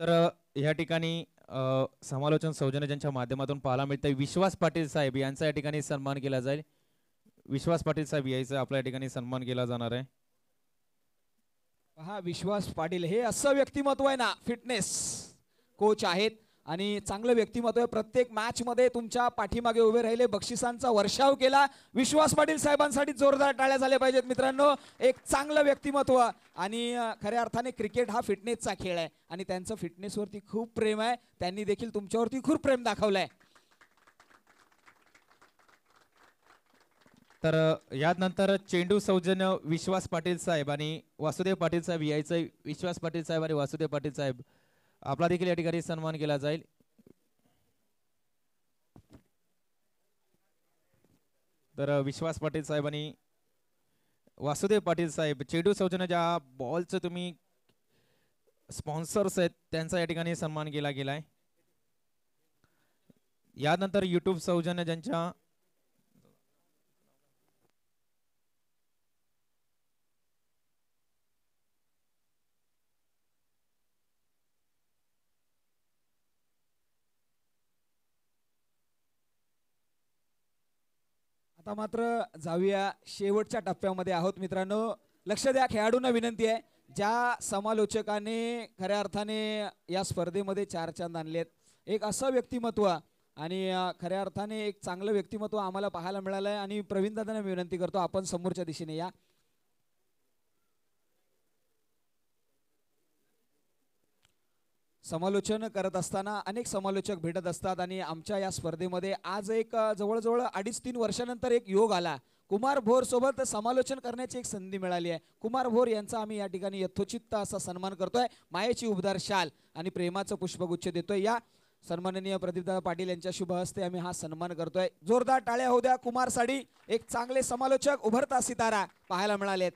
तर या ठिकाणी समालोचन सौजन्य ज्यांच्या माध्यमातून पाहायला मिळतंय विश्वास पाटील साहेब यांचा या ठिकाणी सन्मान केला जाईल विश्वास पाटील साहेब यायचं आपल्या या ठिकाणी सन्मान केला जाणार आहे हा विश्वास पाटील हे असं व्यक्तिमत्व आहे ना फिटनेस कोच आहेत आणि चांगलं व्यक्तिमत्व आहे प्रत्येक मध्ये तुमच्या पाठीमागे उभे राहिले बक्षिसांचा वर्षाव केला विश्वास पाटील साहेबांसाठी जोरदार टाळ्या झाल्या पाहिजेत मित्रांनो एक चांगलं व्यक्तिमत्व आणि खऱ्या अर्थाने क्रिकेट हा फिटनेसचा खेळ आहे आणि त्यांचं फिटनेसवरती खूप प्रेम आहे त्यांनी देखील तुमच्यावरती खूप प्रेम दाखवलंय तर नंतर चेंडू सौजन्य विश्वास पाटील साहेब आणि वासुदेव पाटील साहेब यायचं विश्वास पाटील साहेब आणि वासुदेव पाटील साहेब आपला देखील या ठिकाणी सन्मान केला जाईल तर विश्वास पाटील साहेब आणि वासुदेव पाटील साहेब चेडू सौजन्य ज्या बॉलचं तुम्ही स्पॉन्सर्स आहेत त्यांचा या ठिकाणी सन्मान केला गेलाय यानंतर युट्यूब सौजन्य ज्यांच्या आता मात्र जाऊया शेवटच्या टप्प्यामध्ये आहोत मित्रांनो लक्ष द्या खेळाडूंना विनंती आहे ज्या समालोचकाने खऱ्या अर्थाने या स्पर्धेमध्ये चार चांद आणलेत एक असं व्यक्तिमत्व आणि खऱ्या अर्थाने एक चांगलं व्यक्तिमत्व आम्हाला पाहायला मिळालं आहे आणि प्रवीण दादांना विनंती करतो आपण समोरच्या दिशेने या समालोचन करत असताना अनेक समालोचक भेटत असतात आणि आमच्या या स्पर्धेमध्ये आज एक जवळजवळ अडीच तीन वर्षानंतर एक योग आला कुमार भोर सोबत समालोचन करण्याची एक संधी मिळाली आहे कुमार भोर यांचा आम्ही या ठिकाणी यथोचित असा सन्मान करतोय मायेची उबदार शाल आणि प्रेमाचं पुष्पगुच्छ देतोय या सन्माननीय प्रदीपदा पाटील यांच्या शुभ हस्ते आम्ही हा सन्मान करतोय जोरदार टाळ्या होऊ द्या कुमार साडी एक चांगले समालोचक उभरता सितारा पाहायला मिळालेत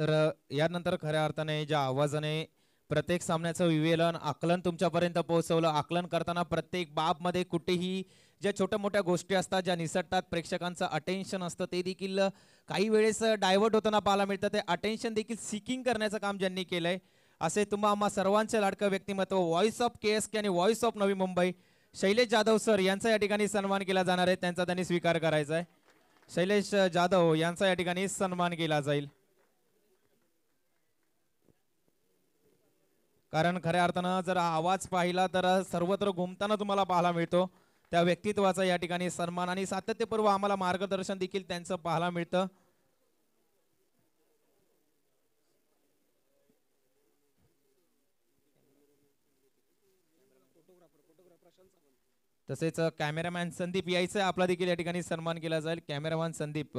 तर यानंतर खऱ्या अर्थाने ज्या आवाजाने प्रत्येक सामन्याचं विवेलन आकलन तुमच्यापर्यंत पोहोचवलं आकलन करताना प्रत्येक बाबमध्ये कुठेही ज्या छोट्या मोठ्या गोष्टी असतात ज्या निसटतात प्रेक्षकांचं अटेन्शन असतं ते देखील काही वेळेस डायव्हर्ट होताना पाहायला मिळतं ते अटेन्शन देखील सिकिंग करण्याचं काम ज्यांनी केलंय असे तुम्हा आम्हा सर्वांचे लाडकं व्यक्तिमत्व voice of K S K आणि व्हॉइस ऑफ नवी मुंबई शैलेश जाधव सर यांचा या ठिकाणी सन्मान केला जाणार आहे त्यांचा त्यांनी स्वीकार करायचा आहे शैलेश जाधव यांचा या ठिकाणी सन्मान केला जाईल कारण खऱ्या अर्थानं जर आवाज पाहिला तर सर्वत्र घुमताना तुम्हाला पाहायला मिळतो त्या व्यक्तित्वाचा या ठिकाणी सन्मान आणि सातत्यपूर्व आम्हाला मार्गदर्शन देखील त्यांचं पाहायला मिळतं तसेच कॅमेरामॅन संदीप यायचं आपला देखील या ठिकाणी सन्मान केला जाईल कॅमेरामॅन संदीप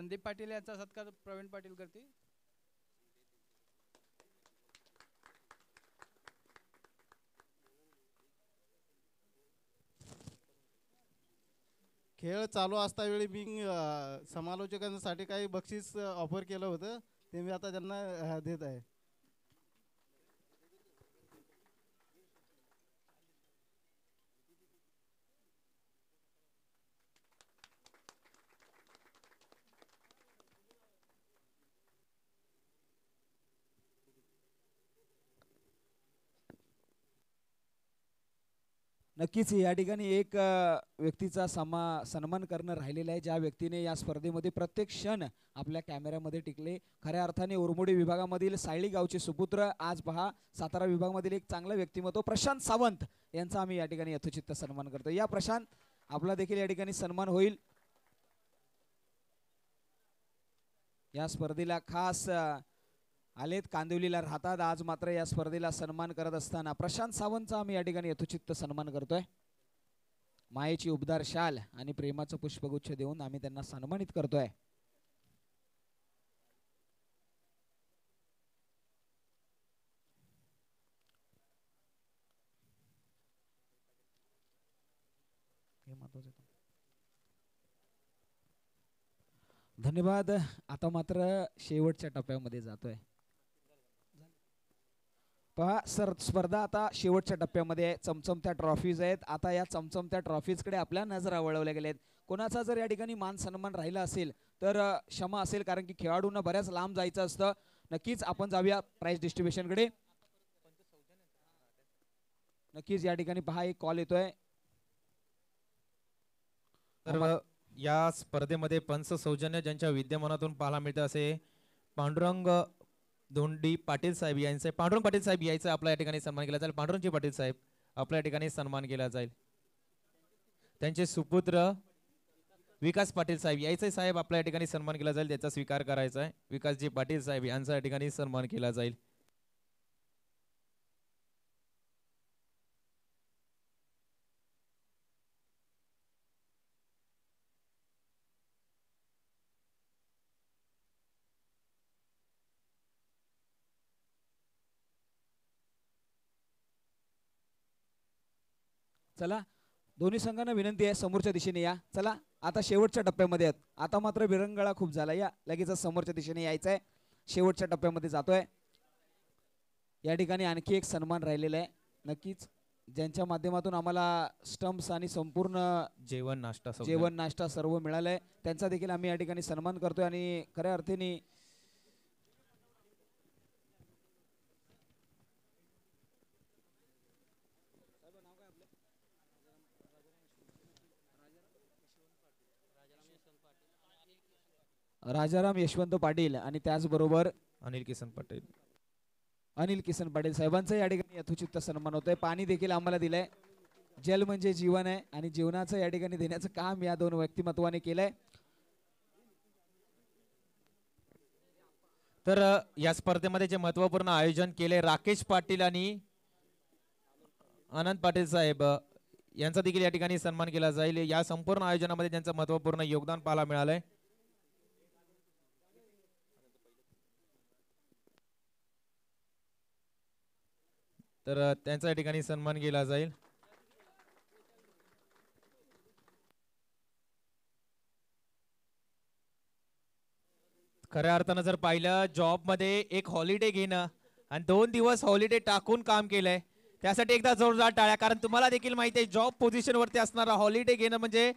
संदीप पाटील यांचा सत्कार प्रवीण पाटील करते खेळ चालू असतावेळी मी समालोचकांसाठी काही बक्षीस ऑफर केलं होतं ते मी आता त्यांना देत आहे नक्कीच या ठिकाणी एक व्यक्तीचा समा सन्मान करणं राहिलेला आहे ज्या व्यक्तीने या स्पर्धेमध्ये प्रत्येक क्षण आपल्या कॅमेऱ्यामध्ये टिकले खऱ्या अर्थाने उरमोडी विभागामधील सायली गावचे सुपुत्र आज पहा सातारा विभागामधील एक चांगलं व्यक्तिमत्व प्रशांत सावंत यांचा आम्ही या ठिकाणी यथोचित्त सन्मान करतो या प्रशांत आपला देखील या ठिकाणी सन्मान होईल या स्पर्धेला खास आलेत कांदिवलीला राहतात आज मात्र या स्पर्धेला सन्मान करत असताना प्रशांत सावंतचा आम्ही या ठिकाणी यथोचित्त सन्मान करतोय मायेची उबदार शाल आणि प्रेमाचं पुष्पगुच्छ देऊन आम्ही त्यांना सन्मानित करतोय धन्यवाद आता मात्र शेवटच्या टप्प्यामध्ये जातोय पहा सर स्पर्धा आता शेवटच्या टप्प्यामध्ये चमचमत्या ट्रॉफीज आहेत आता या चमचमत्या ट्रॉफीजकडे आपल्या नजरा वळवल्या गेल्या आहेत कोणाचा जर या ठिकाणी मान सन्मान राहिला असेल तर क्षमा असेल कारण की खेळाडूंना बऱ्याच लांब जायचं असतं नक्कीच आपण जाऊया प्राईज डिस्ट्रीब्युशनकडे नक्कीच या ठिकाणी पहा एक कॉल येतोय तर या स्पर्धेमध्ये पंच सौजन्य ज्यांच्या विद्यमानातून पाहायला मिळतं असे पांडुरंग धोंडी पाटील साहेब यांचे पांडुरंग पाटील साहेब यायचा आपल्या या ठिकाणी सन्मान केला जाईल पांडुरंगजी पाटील साहेब आपल्या या ठिकाणी सन्मान केला जाईल त्यांचे सुपुत्र विकास पाटील साहेब यायचे साहेब आपल्या या ठिकाणी सन्मान केला जाईल त्याचा स्वीकार करायचा आहे विकासजी पाटील साहेब यांचा या ठिकाणी सन्मान केला जाईल चला दोन्ही संघांना विनंती आहे समोरच्या दिशेने या चला आता शेवटच्या टप्प्यामध्ये आहेत आता मात्र विरंगळा खूप झाला या लगेच समोरच्या दिशेने यायचं आहे शेवटच्या टप्प्यामध्ये जातोय या ठिकाणी आणखी एक सन्मान राहिलेला आहे नक्कीच ज्यांच्या माध्यमातून आम्हाला स्टम्प्स आणि संपूर्ण जेवण नाश्ता जेवण नाश्ता सर्व मिळालंय त्यांचा देखील आम्ही या ठिकाणी सन्मान करतोय आणि खऱ्या अर्थेने राजाराम यशवंत पाटील आणि त्याचबरोबर अनिल किसन पाटील अनिल किसन पाटील साहेबांचा या ठिकाणी यथोचित सन्मान होतोय पाणी देखील आम्हाला दिलंय जल म्हणजे जीवन आहे आणि जीवनाचं या ठिकाणी देण्याचं काम या दोन व्यक्तिमत्वाने केलंय तर या स्पर्धेमध्ये जे महत्वपूर्ण आयोजन केले राकेश पाटील आणि आनंद पाटील साहेब यांचा देखील या ठिकाणी सन्मान केला जाईल या संपूर्ण आयोजनामध्ये त्यांचं महत्वपूर्ण योगदान पाहायला मिळालंय तर त्यांचा ठिकाणी सन्मान केला जाईल खऱ्या अर्थानं जर पाहिलं जॉबमध्ये एक हॉलिडे घेणं आणि दोन दिवस हॉलिडे टाकून काम केलंय त्यासाठी एकदा जोरदार टाळ्या कारण तुम्हाला देखील माहिती आहे जॉब पोझिशनवरती असणारा हॉलिडे घेणं म्हणजे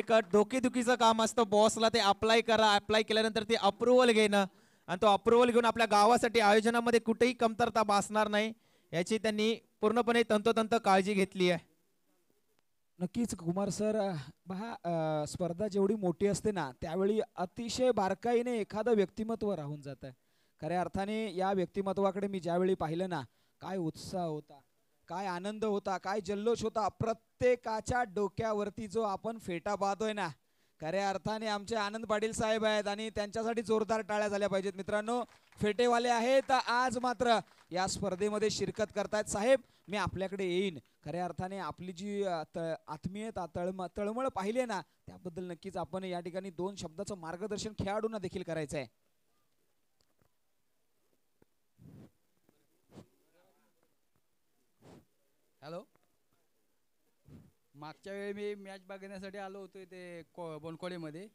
एक डोकेदुखीचं काम असतं बॉसला ते अप्लाय करा अप्लाय केल्यानंतर ते अप्रुव्हल घेणं आणि तो अप्रुव्हल घेऊन आपल्या गावासाठी आयोजनामध्ये कुठेही कमतरता भासणार नाही याची त्यांनी पूर्णपणे तंतोतंत काळजी घेतली आहे नक्कीच कुमार सर पहा स्पर्धा जेवढी मोठी असते ना त्यावेळी अतिशय बारकाईने एखादं व्यक्तिमत्व राहून आहे खऱ्या अर्थाने या व्यक्तिमत्वाकडे मी ज्यावेळी पाहिलं ना काय उत्साह होता काय आनंद होता काय जल्लोष होता प्रत्येकाच्या डोक्यावरती जो आपण फेटा पाहतोय ना खऱ्या अर्थाने आमचे आनंद पाटील साहेब आहेत आणि त्यांच्यासाठी जोरदार टाळ्या झाल्या पाहिजेत मित्रांनो फेटेवाले आहेत आज मात्र या स्पर्धेमध्ये शिरकत करतायत साहेब मी आपल्याकडे येईन खऱ्या अर्थाने आपली जी आत्मीयता तळम तळमळ पाहिली ना त्याबद्दल नक्कीच आपण या ठिकाणी दोन शब्दाचं मार्गदर्शन खेळाडूंना देखील करायचं आहे मागच्या वेळी मी मॅच बघण्यासाठी आलो होतो इथे को बोनकोळीमध्ये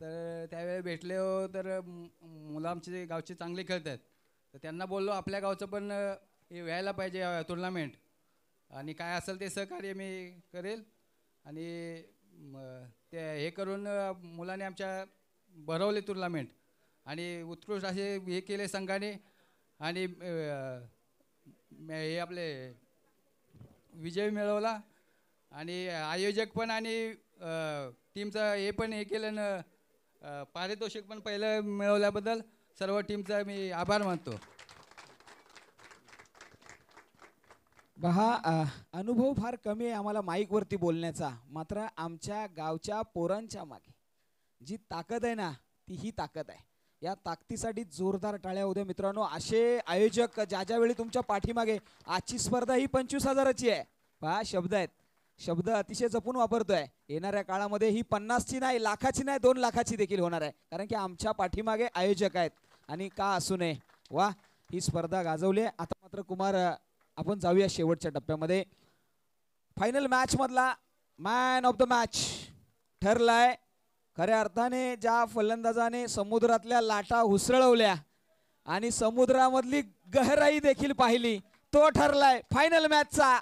तर त्यावेळी भेटले हो तर मुलं आमचे गावचे चांगले खेळत आहेत तर त्यांना बोललो आपल्या गावचं पण हे व्हायला पाहिजे टुर्नामेंट आणि काय असेल ते सहकार्य मी करेल आणि ते हे करून मुलाने आमच्या भरवले टुर्नामेंट आणि उत्कृष्ट असे हे केले संघाने आणि हे आपले विजय मिळवला आणि आयोजक पण आणि टीमचं हे पण हे केलं ना पारितोषिक पण पहिलं मिळवल्याबद्दल सर्व टीमचा मी आभार मानतो बहा अनुभव फार कमी आहे आम्हाला माईकवरती बोलण्याचा मात्र आमच्या गावच्या पोरांच्या मागे जी ताकद आहे ना ती ही ताकद आहे या ताकदीसाठी जोरदार टाळ्या उद्या मित्रांनो असे आयोजक ज्या ज्यावेळी तुमच्या पाठीमागे आजची स्पर्धा ही पंचवीस हजाराची आहे पहा शब्द आहेत शब्द अतिशय जपून वापरतोय येणाऱ्या काळामध्ये ही पन्नासची नाही लाखाची नाही दोन लाखाची देखील होणार आहे कारण की आमच्या पाठीमागे आयोजक आहेत आणि का असू नये वा ही स्पर्धा गाजवली आहे आता मात्र कुमार आपण जाऊया शेवटच्या टप्प्यामध्ये फायनल मॅच मधला मॅन ऑफ द मॅच ठरलाय खऱ्या अर्थाने ज्या फलंदाजाने समुद्रातल्या लाटा उसळवल्या आणि समुद्रामधली गहराई देखील पाहिली तो ठरलाय फायनल मॅचचा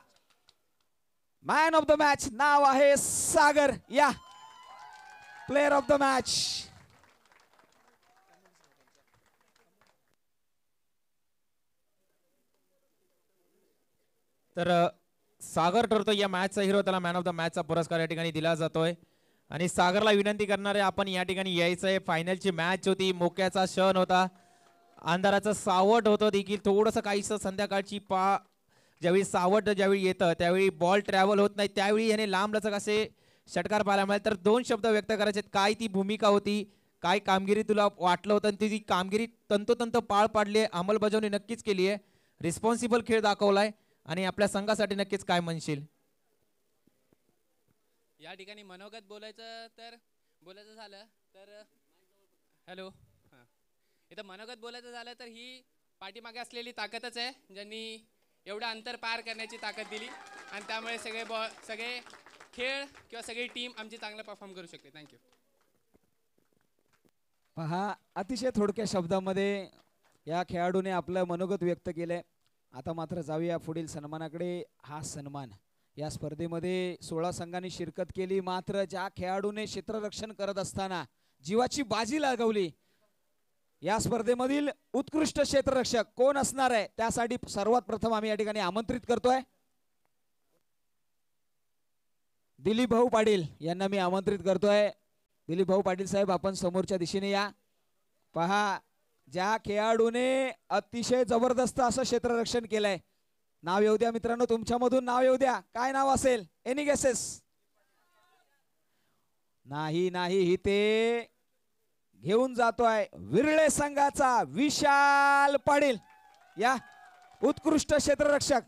मॅन ऑफ द मॅच नाव आहे सागर या प्लेअर ऑफ द मॅच तर सागर ठरतो या मॅचचा हिरो त्याला मॅन ऑफ द मॅचचा पुरस्कार या ठिकाणी दिला जातोय आणि सागरला विनंती करणारे आपण या ठिकाणी यायचंय आहे फायनलची मॅच होती मोक्याचा क्षण होता अंधाराचं सावट होतं देखील थोडंसं काहीसं संध्याकाळची पा ज्यावेळी सावट ज्यावेळी येतं त्यावेळी बॉल ट्रॅव्हल होत नाही त्यावेळी याने लांब लचक असे षटकार पाहायला मिळाले तर दोन शब्द व्यक्त करायचे काय ती भूमिका होती काय कामगिरी तुला वाटलं होतं आणि तुझी कामगिरी तंतोतंत पाळ पाडली आहे अंमलबजावणी नक्कीच केली आहे रिस्पॉन्सिबल खेळ दाखवलाय आणि आपल्या संघासाठी नक्कीच काय म्हणशील या ठिकाणी मनोगत बोलायचं तर बोलायचं झालं तर हॅलो हा इथं मनोगत बोलायचं झालं तर ही पाठीमागे असलेली ताकदच आहे ज्यांनी एवढं अंतर पार करण्याची ताकद दिली आणि त्यामुळे सगळे बॉ सगळे खेळ किंवा सगळी टीम आमची चांगला परफॉर्म करू शकते थँक्यू पहा अतिशय थोडक्या शब्दामध्ये या खेळाडूने आपलं मनोगत व्यक्त केलं आता मात्र जाऊया पुढील सन्मानाकडे हा सन्मान या स्पर्धेमध्ये सोळा संघांनी शिरकत केली मात्र ज्या खेळाडूने क्षेत्ररक्षण करत असताना जीवाची बाजी लागवली या स्पर्धेमधील उत्कृष्ट क्षेत्ररक्षक कोण असणार आहे त्यासाठी सर्वात प्रथम आम्ही या ठिकाणी आमंत्रित करतोय दिलीप भाऊ पाटील यांना मी आमंत्रित करतोय दिलीप भाऊ पाटील साहेब आपण समोरच्या दिशेने या पहा ज्या खेळाडूने अतिशय जबरदस्त असं क्षेत्ररक्षण केलंय नाव येऊ द्या मित्रांनो तुमच्यामधून नाव येऊ द्या काय नाव असेल एनी गॅसेस नाही नाही ते घेऊन जातोय विरळे संघाचा विशाल पाडील या उत्कृष्ट क्षेत्ररक्षक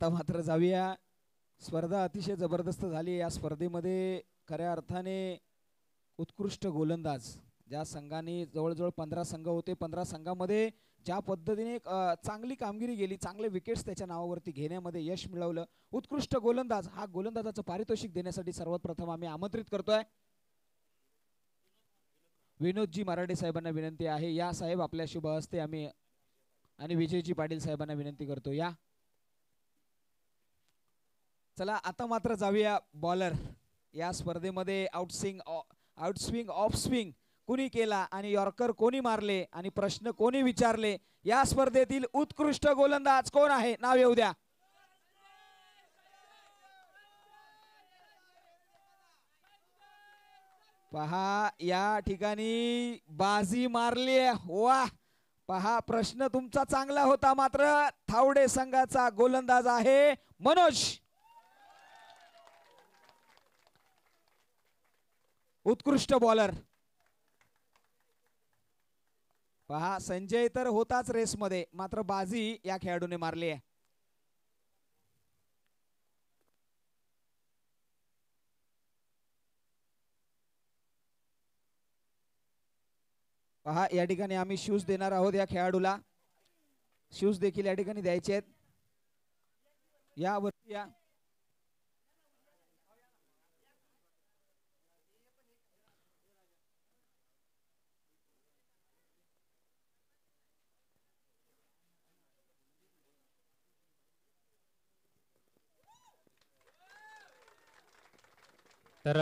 आता मात्र जाऊया स्पर्धा अतिशय जबरदस्त झाली या स्पर्धेमध्ये खऱ्या अर्थाने उत्कृष्ट गोलंदाज ज्या संघाने जवळजवळ पंधरा संघ होते पंधरा संघामध्ये ज्या पद्धतीने चांगली कामगिरी गेली चांगले विकेट्स त्याच्या नावावरती घेण्यामध्ये यश मिळवलं उत्कृष्ट गोलंदाज हा गोलंदाजाचं पारितोषिक देण्यासाठी सर्वात प्रथम आम्ही आमंत्रित करतोय विनोदजी मराठे साहेबांना विनंती आहे या साहेब आपल्या शुभ हस्ते आम्ही आणि विजयजी पाटील साहेबांना विनंती करतो या चला आता मात्र जाऊया बॉलर या स्पर्धेमध्ये आउटस्विंग स्विंग ऑफ स्विंग कोणी केला आणि यॉर्कर कोणी मारले आणि प्रश्न कोणी विचारले या स्पर्धेतील उत्कृष्ट गोलंदाज कोण आहे नाव येऊ द्या पहा या ठिकाणी बाजी मारली वा पहा प्रश्न तुमचा चांगला होता मात्र थावडे संघाचा गोलंदाज आहे मनोज उत्कृष्ट बॉलर पहा संजय तर होताच रेस मध्ये मात्र बाजी या खेळाडूने मारली आहे पहा या ठिकाणी आम्ही शूज देणार आहोत या खेळाडूला शूज देखील या ठिकाणी द्यायचे आहेत यावरती या तर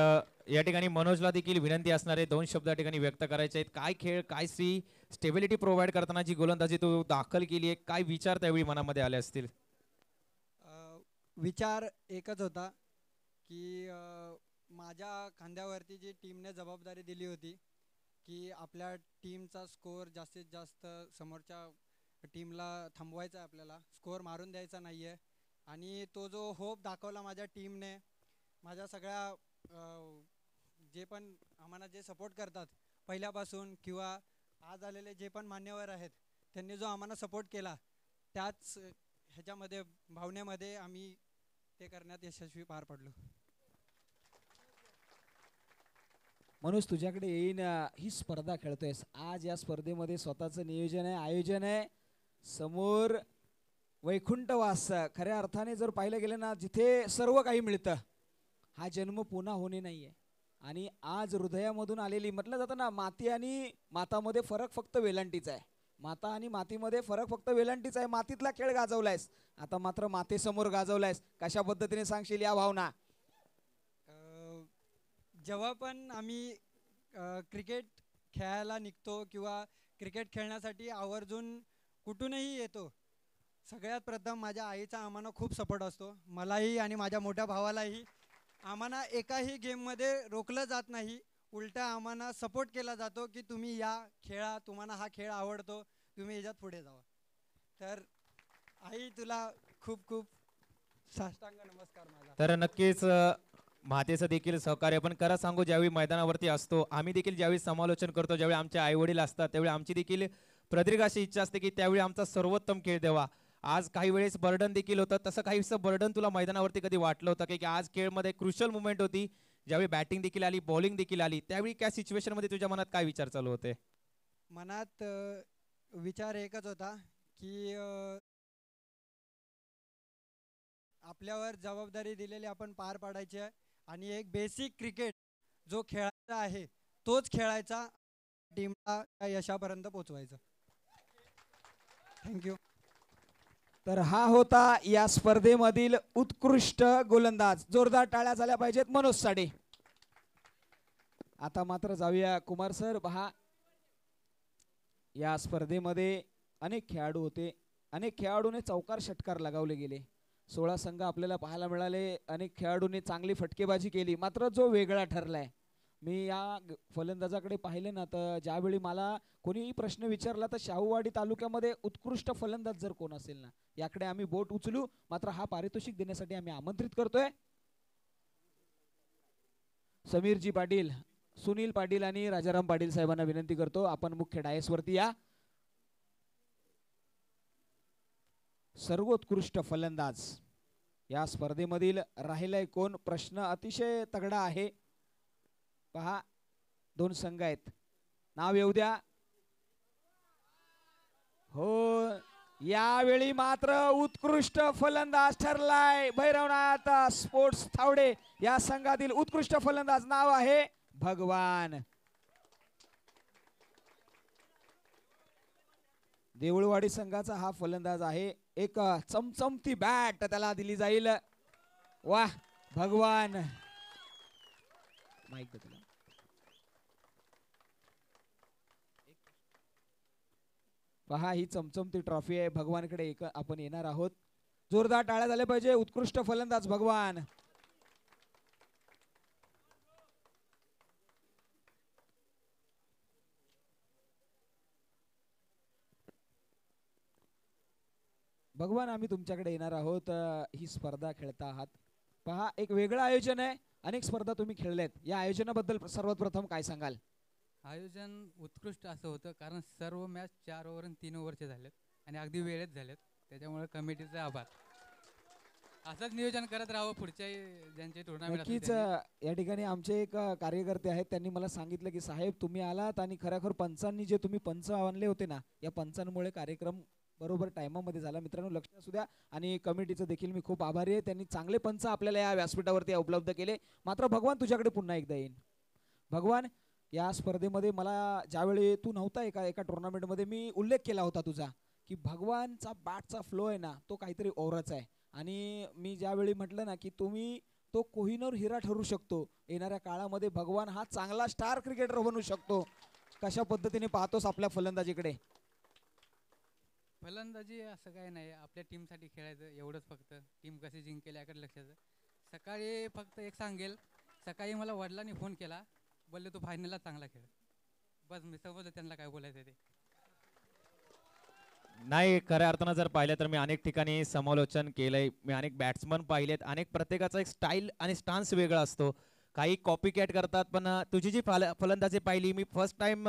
या ठिकाणी मनोजला देखील विनंती असणार आहे दोन शब्द या ठिकाणी व्यक्त करायचे आहेत काय खेळ काय सी स्टेबिलिटी प्रोव्हाइड करताना जी गोलंदाजी तू दाखल केली आहे काय विचार त्यावेळी मनामध्ये आले असतील विचार एकच होता की माझ्या खांद्यावरती जी टीमने जबाबदारी दिली होती की आपल्या टीमचा स्कोअर जास्तीत जास्त समोरच्या टीमला थांबवायचा आहे आपल्याला स्कोअर मारून द्यायचा नाही आहे आणि तो जो होप दाखवला माझ्या टीमने माझ्या सगळ्या जे पण आम्हाला जे सपोर्ट करतात पहिल्यापासून किंवा आज आलेले जे पण मान्यवर आहेत त्यांनी जो आम्हाला सपोर्ट केला त्याच ह्याच्यामध्ये भावनेमध्ये आम्ही ते करण्यात यशस्वी पार पडलो मनोज तुझ्याकडे येईन ही स्पर्धा खेळतोयस आज या स्पर्धेमध्ये स्वतःचं नियोजन आहे आयोजन आहे समोर वैकुंठवास खऱ्या अर्थाने जर पाहिलं गेलं ना जिथे सर्व काही मिळतं हा जन्म पुन्हा होणे नाही आहे आणि आज हृदयामधून आलेली म्हटलं जातं ना माती आणि मातामध्ये फरक फक्त वेलांटीचा आहे माता आणि मातीमध्ये फरक फक्त वेलांटीचा आहे मातीतला खेळ गाजवलायस आता मात्र मातेसमोर गाजवलायस कशा पद्धतीने सांगशील या भावना जेव्हा पण आम्ही क्रिकेट खेळायला निघतो किंवा क्रिकेट खेळण्यासाठी आवर्जून कुठूनही येतो सगळ्यात प्रथम माझ्या आईचा आम्हाला खूप सपोर्ट असतो मलाही आणि माझ्या मोठ्या भावालाही आम्हाला एकाही गेममध्ये रोखलं जात नाही उलटा आम्हाला सपोर्ट केला जातो की तुम्ही या खेळा तुम्हाला हा खेळ आवडतो तुम्ही याच्यात पुढे जावा तर आई तुला खूप खूप साष्टांग नमस्कार तर नक्कीच मातेचं देखील सहकार्य पण करा सांगू ज्यावेळी मैदानावरती असतो आम्ही देखील ज्यावेळी समालोचन करतो ज्यावेळी आमचे आई वडील असतात त्यावेळी आमची देखील प्रदीर्घ अशी इच्छा असते की त्यावेळी आमचा सर्वोत्तम खेळ देवा आज काही वेळेस बर्डन देखील होतं तसं काहीच बर्डन तुला मैदानावरती कधी वाटलं होतं की आज खेळमध्ये क्रुशल मुवमेंट होती ज्यावेळी बॅटिंग देखील आली बॉलिंग देखील आली त्यावेळी सिच्युएशन मध्ये तुझ्या मनात काय विचार चालू होते मनात विचार एकच होता की आपल्यावर जबाबदारी दिलेली आपण पार पाडायची आहे आणि एक बेसिक क्रिकेट जो खेळायचा आहे तोच खेळायचा टीमला यशापर्यंत पोचवायचा थँक्यू तर हा होता या स्पर्धेमधील उत्कृष्ट गोलंदाज जोरदार टाळ्या झाल्या पाहिजेत मनोज साडे आता मात्र जाऊया कुमार सर पहा या स्पर्धेमध्ये अनेक खेळाडू होते अनेक खेळाडूने चौकार षटकार लगावले गेले सोळा संघ आपल्याला पाहायला मिळाले अनेक खेळाडूंनी चांगली फटकेबाजी केली मात्र जो वेगळा ठरलाय मी या फलंदाजाकडे पाहिले ना तर ज्यावेळी मला कोणीही प्रश्न विचारला तर शाहूवाडी तालुक्यामध्ये उत्कृष्ट फलंदाज जर कोण असेल ना याकडे आम्ही बोट उचलू मात्र हा पारितोषिक देण्यासाठी आम्ही आमंत्रित करतोय समीरजी पाटील सुनील पाटील आणि राजाराम पाटील साहेबांना विनंती करतो आपण मुख्य डायसवरती या सर्वोत्कृष्ट फलंदाज या स्पर्धेमधील राहिलाय कोण प्रश्न अतिशय तगडा आहे पहा दोन संघ आहेत नाव येऊ द्या हो यावेळी मात्र उत्कृष्ट फलंदाज ठरलाय भैरवनाथ स्पोर्ट्स थावडे या संघातील उत्कृष्ट फलंदाज नाव आहे भगवान देऊळवाडी संघाचा हा फलंदाज आहे एक चमचमती बॅट त्याला दिली जाईल वा भगवान माहित पहा ही चमचमती ट्रॉफी आहे भगवानकडे एक आपण येणार आहोत जोरदार टाळ्या झाल्या पाहिजे उत्कृष्ट फलंदाज भगवान भगवान आम्ही तुमच्याकडे येणार आहोत ही स्पर्धा खेळता आहात पहा एक वेगळं आयोजन आहे अनेक स्पर्धा तुम्ही खेळल्यात या आयोजनाबद्दल सर्वात प्रथम काय सांगाल आयोजन उत्कृष्ट असं होतं कारण सर्व मॅच चार ओव्हर आणि तीन ओव्हरचे झालेत आणि अगदी वेळेत झालेत त्याच्यामुळे कमिटीचा आभार असंच नियोजन करत राहावं पुढच्याही ज्यांचे नक्कीच या ठिकाणी आमचे एक कार्यकर्ते आहेत त्यांनी मला सांगितलं की साहेब तुम्ही आलात आणि खरोखर पंचांनी जे तुम्ही पंच आणले होते ना या पंचांमुळे कार्यक्रम बरोबर टायमामध्ये झाला मित्रांनो लक्ष असू द्या आणि कमिटीचं देखील मी खूप आभारी आहे त्यांनी चांगले पंच आपल्याला या व्यासपीठावरती उपलब्ध केले मात्र भगवान तुझ्याकडे पुन्हा एकदा येईन भगवान या स्पर्धेमध्ये मला ज्यावेळी तू नव्हता एका एका टुर्नामेंटमध्ये मी उल्लेख केला होता तुझा की भगवानचा बॅटचा फ्लो आहे ना तो काहीतरी ओवरच आहे आणि मी ज्यावेळी म्हटलं ना की तुम्ही तो कोहिनोर हिरा ठरू शकतो येणाऱ्या काळामध्ये भगवान हा चांगला स्टार क्रिकेटर बनू शकतो कशा पद्धतीने पाहतोस आपल्या फलंदाजीकडे फलंदाजी असं काय नाही आपल्या टीमसाठी खेळायचं एवढंच फक्त टीम कशी जिंकेल याकडे लक्षाचं सकाळी फक्त एक सांगेल सकाळी मला वडिलांनी फोन केला बोलले तू फायनलला चांगला खेळ बस मी समजलं त्यांना काय बोलायचं ते नाही खऱ्या अर्थानं जर पाहिलं तर मी अनेक ठिकाणी समालोचन केलंय मी अनेक बॅट्समन पाहिलेत अनेक प्रत्येकाचा एक स्टाईल आणि स्टान्स वेगळा असतो काही कॉपी कॅट करतात पण तुझी जी फल फलंदाजी पाहिली मी फर्स्ट टाइम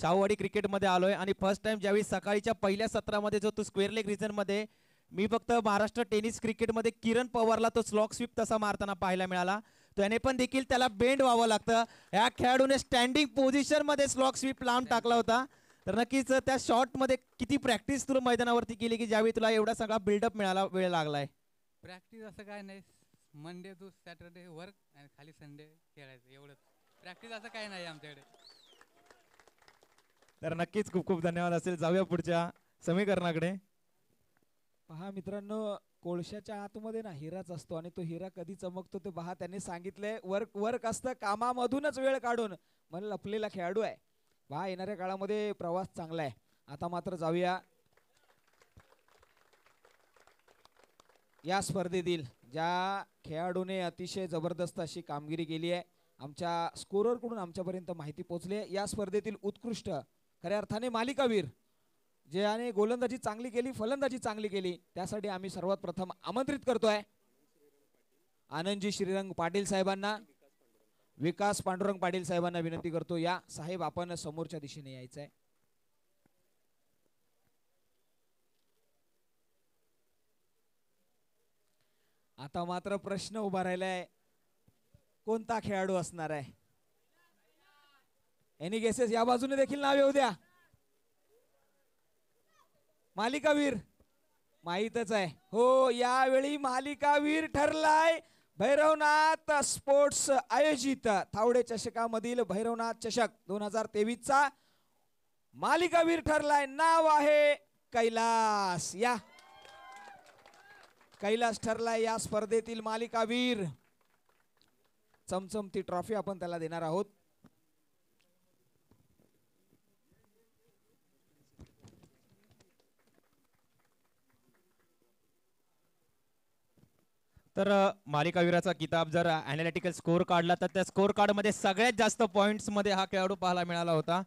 शाहूवाडी क्रिकेटमध्ये आलो आहे आणि फर्स्ट टाइम ज्यावेळी सकाळीच्या पहिल्या सत्रामध्ये जो तू स्क्वेअर लेग रिजनमध्ये मी फक्त महाराष्ट्र टेनिस क्रिकेटमध्ये किरण पवारला तो स्लॉक स्वीप तसा मारताना पाहायला मिळाला त्याने पण देखील त्याला बेंड व्हावं लागतं या खेळाडूने स्टँडिंग पोझिशन मध्ये स्लॉक स्वीप लांब टाकला होता तर नक्कीच त्या मध्ये किती प्रॅक्टिस तुला मैदानावरती केली की ज्यावेळी तुला एवढा सगळा बिल्डअप मिळाला वेळ लागलाय प्रॅक्टिस असं काय नाही मंडे टू सॅटरडे वर्क आणि खाली संडे खेळायचं एवढंच प्रॅक्टिस असं काय नाही आमच्याकडे तर नक्कीच खूप खूप धन्यवाद असेल जाऊया पुढच्या समीकरणाकडे पहा मित्रांनो कोळशाच्या आतमध्ये ना हिराच असतो आणि तो हिरा कधी चमकतो ते पहा त्यांनी सांगितलंय वर्क वर्क असतं कामामधूनच वेळ काढून मला लपलेला खेळाडू आहे पहा येणाऱ्या काळामध्ये प्रवास चांगला आहे आता मात्र जाऊया या स्पर्धेतील ज्या खेळाडूने अतिशय जबरदस्त अशी कामगिरी केली आहे आमच्या स्कोररकडून आमच्यापर्यंत माहिती पोहोचली आहे या स्पर्धेतील उत्कृष्ट खऱ्या अर्थाने मालिकावीर ज्याने गोलंदाजी चांगली केली फलंदाजी चांगली केली त्यासाठी आम्ही सर्वात प्रथम आमंत्रित करतोय आनंदजी श्रीरंग पाटील साहेबांना विकास पांडुरंग पाटील साहेबांना विनंती करतो या साहेब आपण समोरच्या दिशेने यायचंय आता मात्र प्रश्न उभा राहिलाय कोणता खेळाडू असणार आहे एनी गेसेस या बाजूने देखील नाव येऊ द्या मालिकावीर माहितच आहे हो यावेळी मालिकावीर ठरलाय भैरवनाथ स्पोर्ट्स आयोजित थावडे चषकामधील भैरवनाथ चषक दोन हजार तेवीसचा मालिकावीर ठरलाय नाव आहे कैलास या कैलास ठरलाय या स्पर्धेतील मालिकावीर चमचमती ट्रॉफी आपण त्याला देणार आहोत तर मालिकावीराचा किताब जर अनालिटिकल स्कोअर काढला तर त्या स्कोअर मध्ये सगळ्यात जास्त मध्ये हा खेळाडू पाहायला मिळाला होता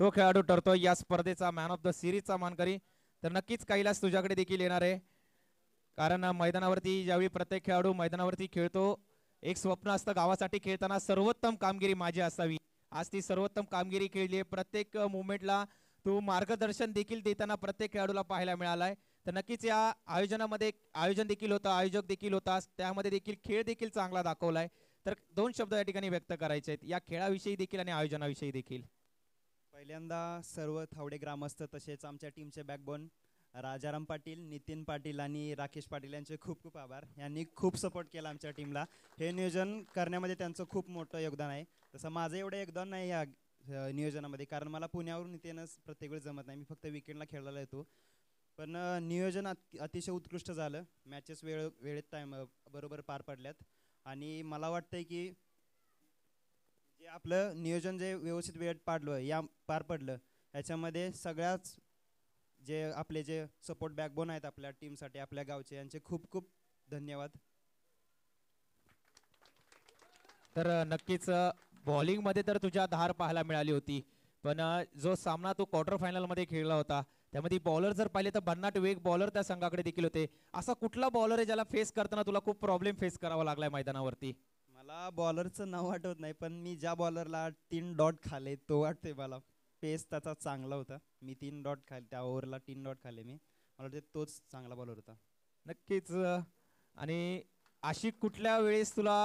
तो खेळाडू ठरतो या स्पर्धेचा मॅन ऑफ द सिरीजचा मानकरी तर नक्कीच कैलास तुझ्याकडे देखील येणार आहे कारण मैदानावरती ज्यावेळी प्रत्येक खेळाडू मैदानावरती खेळतो एक स्वप्न असतं गावासाठी खेळताना सर्वोत्तम कामगिरी माझी असावी आज ती सर्वोत्तम कामगिरी खेळली आहे प्रत्येक मुवमेंटला तू मार्गदर्शन देखील देताना प्रत्येक खेळाडूला पाहायला मिळालाय तर नक्कीच या आयोजनामध्ये आयोजन देखील होतं आयोजक देखील होता त्यामध्ये देखील खेळ देखील चांगला दाखवलाय तर दोन शब्द या ठिकाणी व्यक्त करायचे आहेत या खेळाविषयी देखील आणि आयोजनाविषयी देखील पहिल्यांदा सर्व थावडे ग्रामस्थ तसेच आमच्या टीमचे बॅकबोन राजाराम पाटील नितीन पाटील आणि राकेश पाटील यांचे खूप खूप आभार यांनी खूप सपोर्ट केला आमच्या टीमला हे नियोजन करण्यामध्ये त्यांचं खूप मोठं योगदान आहे तसं माझं एवढं योगदान नाही या नियोजनामध्ये कारण मला पुण्यावरून नितीनच प्रत्येक वेळ जमत नाही मी फक्त विकेंडला खेळायला येतो पण नियोजन अतिशय उत्कृष्ट झालं मॅचेस वेळ वेळेत टाईम बरोबर पार पडल्यात आणि मला वाटतंय की जे आपलं नियोजन जे व्यवस्थित वेळेत पाडलं या पार पडलं याच्यामध्ये सगळ्याच जे आपले जे सपोर्ट बॅकबोन आहेत आपल्या टीमसाठी आपल्या गावचे यांचे खूप खूप धन्यवाद तर नक्कीच बॉलिंगमध्ये तर तुझ्या धार पाहायला मिळाली होती पण जो सामना तू क्वार्टर फायनलमध्ये खेळला होता त्यामध्ये बॉलर जर पाहिले तर भन्नाट वेग बॉलर त्या संघाकडे देखील होते असा कुठला बॉलर आहे ज्याला फेस करताना तुला खूप प्रॉब्लेम फेस करावा लागलाय मैदानावरती मला बॉलरचं नाव आठवत नाही पण मी ज्या बॉलरला तीन डॉट खाले तो वाटते मला पेस त्याचा चांगला होता मी तीन डॉट खाले त्या ओव्हरला तीन डॉट खाले मी मला वाटते तोच चांगला बॉलर होता नक्कीच आणि अशी कुठल्या वेळेस तुला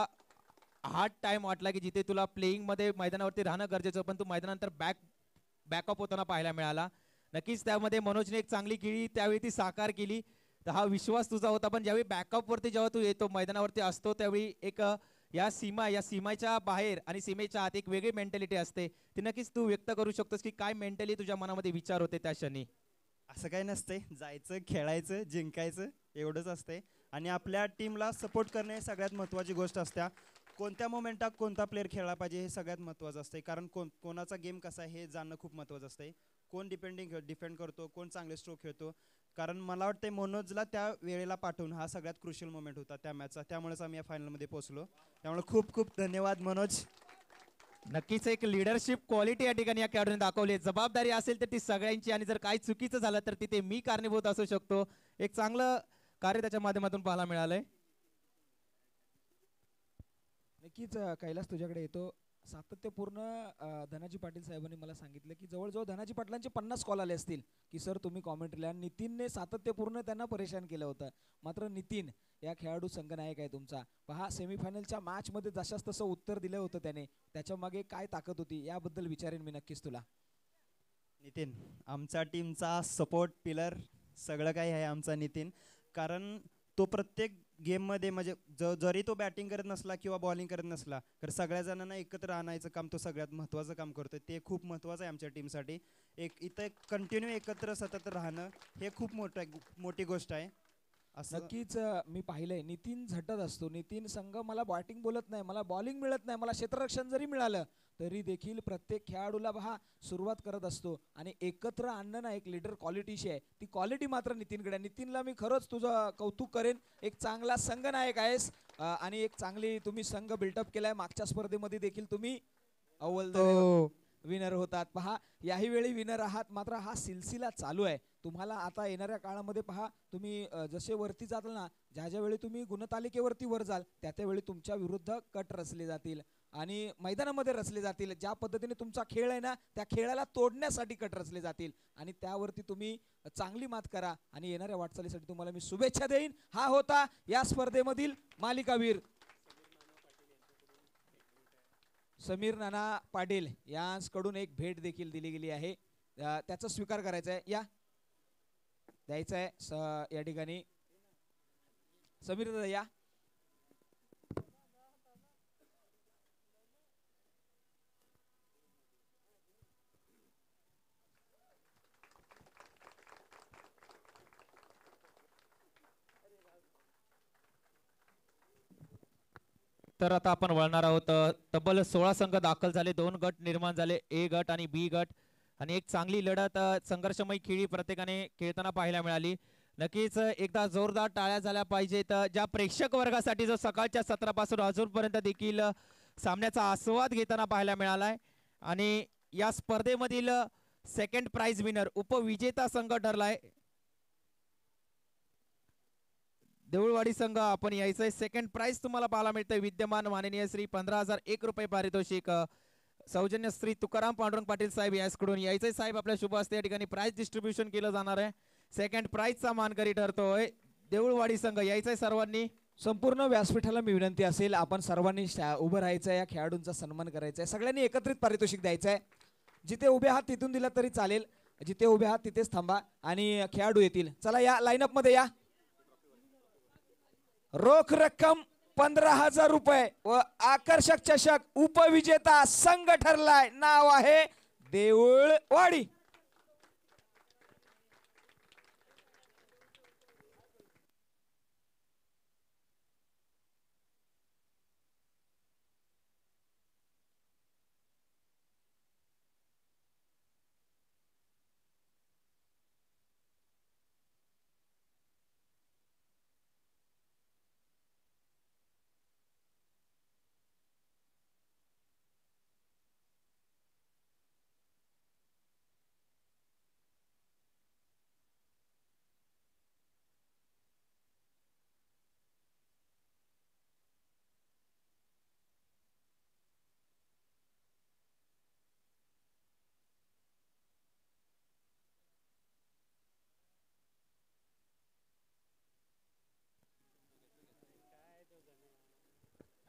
हार्ड टाइम वाटला की जिथे तुला मध्ये मैदानावरती राहणं गरजेचं पण तू मैदानानंतर बॅक बॅकअप होताना पाहायला मिळाला नक्कीच त्यामध्ये मनोजने एक चांगली केली त्यावेळी ती साकार केली तर हा विश्वास तुझा होता पण ज्यावेळी बॅकअपवरती जेव्हा तू येतो मैदानावरती असतो त्यावेळी एक या सीमा या सीमेच्या बाहेर आणि सीमेच्या आत एक वेगळी मेंटॅलिटी असते ती नक्कीच तू व्यक्त करू शकतोस की काय मेंटली तुझ्या मनामध्ये विचार होते त्या क्षणी असं काय नसते जायचं खेळायचं जिंकायचं एवढंच असते आणि आपल्या टीमला सपोर्ट करणे हे सगळ्यात महत्त्वाची गोष्ट असते कोणत्या मोमेंटात कोणता प्लेअर खेळला पाहिजे हे सगळ्यात महत्त्वाचं असते कारण कोण कोणाचा गेम कसा आहे हे जाणणं खूप महत्त्वाचं असते कोण डिपेंडिंग डिफेंड करतो कोण चांगले स्ट्रोक खेळतो कारण मला वाटतं मनोजला त्या वेळेला पाठवून हा सगळ्यात क्रुशियल मोमेंट होता त्या मॅचचा त्यामुळेच आम्ही या फायनलमध्ये पोहोचलो त्यामुळे खूप खूप धन्यवाद मनोज नक्कीच एक लिडरशिप क्वालिटी या ठिकाणी या खेळाडूने दाखवली जबाबदारी असेल तर ती सगळ्यांची आणि जर काय चुकीचं झालं तर तिथे मी कारणीभूत असू शकतो एक चांगलं कार्य त्याच्या माध्यमातून पाहायला मिळालंय नक्कीच कैलास तुझ्याकडे येतो सातत्यपूर्ण धनाजी पाटील साहेबांनी मला सांगितलं की जवळजवळ धनाजी पाटलांचे पन्नास कॉल आले असतील की सर तुम्ही लिहा नितीनने सातत्यपूर्ण त्यांना परेशान केलं होतं मात्र नितीन या खेळाडू संघनायक आहे तुमचा पहा सेमीफायनलच्या मॅचमध्ये जशाच तसं उत्तर दिलं होतं त्याने त्याच्या मागे काय ताकद होती याबद्दल विचारेन मी नक्कीच तुला नितीन आमच्या टीमचा सपोर्ट पिलर सगळं काही आहे आमचा नितीन कारण तो प्रत्येक गेममध्ये म्हणजे ज जरी तो बॅटिंग करत नसला किंवा बॉलिंग करत नसला तर सगळ्या जणांना एकत्र राहण्याचं काम तो सगळ्यात महत्त्वाचं काम करतोय ते खूप महत्त्वाचं आहे आमच्या टीमसाठी एक इथं कंटिन्यू एकत्र सतत राहणं हे खूप मोठं मोठी गोष्ट आहे नक्कीच मी पाहिलंय नितीन झटत असतो नितीन संघ मला बॉटिंग बोलत नाही मला बॉलिंग मिळत नाही मला क्षेत्ररक्षण जरी मिळालं तरी देखील प्रत्येक खेळाडूला हा सुरुवात करत असतो आणि एकत्र आणणं ना एक लिडर क्वालिटीशी आहे ती क्वालिटी मात्र नितीनकडे नितीनला मी खरंच तुझं कौतुक करेन एक चांगला संघ नायक आहेस आणि एक चांगली तुम्ही संघ बिल्डअप केलाय मागच्या स्पर्धेमध्ये देखील तुम्ही अव्वल विनर होतात पहा याही वेळी विनर आहात मात्र हा सिलसिला चालू आहे तुम्हाला आता येणाऱ्या काळामध्ये पहा तुम्ही जसे वरती जाताल ना ज्या ज्या वेळी तुम्ही गुणतालिकेवरती वर जाल त्या त्यावेळी तुमच्या विरुद्ध कट रचले जातील आणि मैदानामध्ये रचले जातील ज्या पद्धतीने तुमचा खेळ आहे ना त्या खेळाला तोडण्यासाठी कट रचले जातील आणि त्यावरती तुम्ही चांगली मात करा आणि येणाऱ्या वाटचालीसाठी तुम्हाला मी शुभेच्छा देईन हा होता या स्पर्धेमधील मालिकावीर समीर नाना पाटील यांकडून एक भेट देखील दिली गेली आहे त्याचा स्वीकार करायचा आहे या द्यायचा आहे या ठिकाणी समीर दादा या तर आता आपण वळणार आहोत तब्बल सोळा संघ दाखल झाले दोन गट निर्माण झाले ए गट आणि बी गट आणि एक चांगली लढत संघर्षमय खेळी प्रत्येकाने खेळताना पाहायला मिळाली नक्कीच एकदा जोरदार टाळ्या झाल्या पाहिजेत ज्या प्रेक्षक वर्गासाठी जो सकाळच्या सत्रापासून अजूनपर्यंत देखील सामन्याचा आस्वाद घेताना पाहायला मिळालाय आणि या स्पर्धेमधील सेकंड प्राइज विनर उपविजेता संघ ठरलाय देऊळवाडी संघ आपण यायचंय सेकंड प्राइज तुम्हाला पाहायला मिळतंय विद्यमान माननीय श्री पंधरा हजार एक रुपये पारितोषिक सौजन्य श्री तुकाराम पांडुरंग पाटील साहेब यासकडून यायचंय साहेब आपल्या शुभ असते या ठिकाणी प्राइज डिस्ट्रीब्युशन केलं जाणार आहे सेकंड प्राइजचा मानकरी ठरतोय देऊळवाडी संघ यायचंय सर्वांनी संपूर्ण व्यासपीठाला मी विनंती असेल आपण सर्वांनी उभं राहायचं या खेळाडूंचा सन्मान करायचा आहे सगळ्यांनी एकत्रित पारितोषिक द्यायचं आहे जिथे उभे आहात तिथून दिला तरी चालेल जिथे उभे आहात तिथेच थांबा आणि खेळाडू येतील चला या लाईनअपमध्ये या रोख रक्कम पंधरा हजार रुपये व आकर्षक चषक उपविजेता संघ ठरलाय नाव आहे देऊळवाडी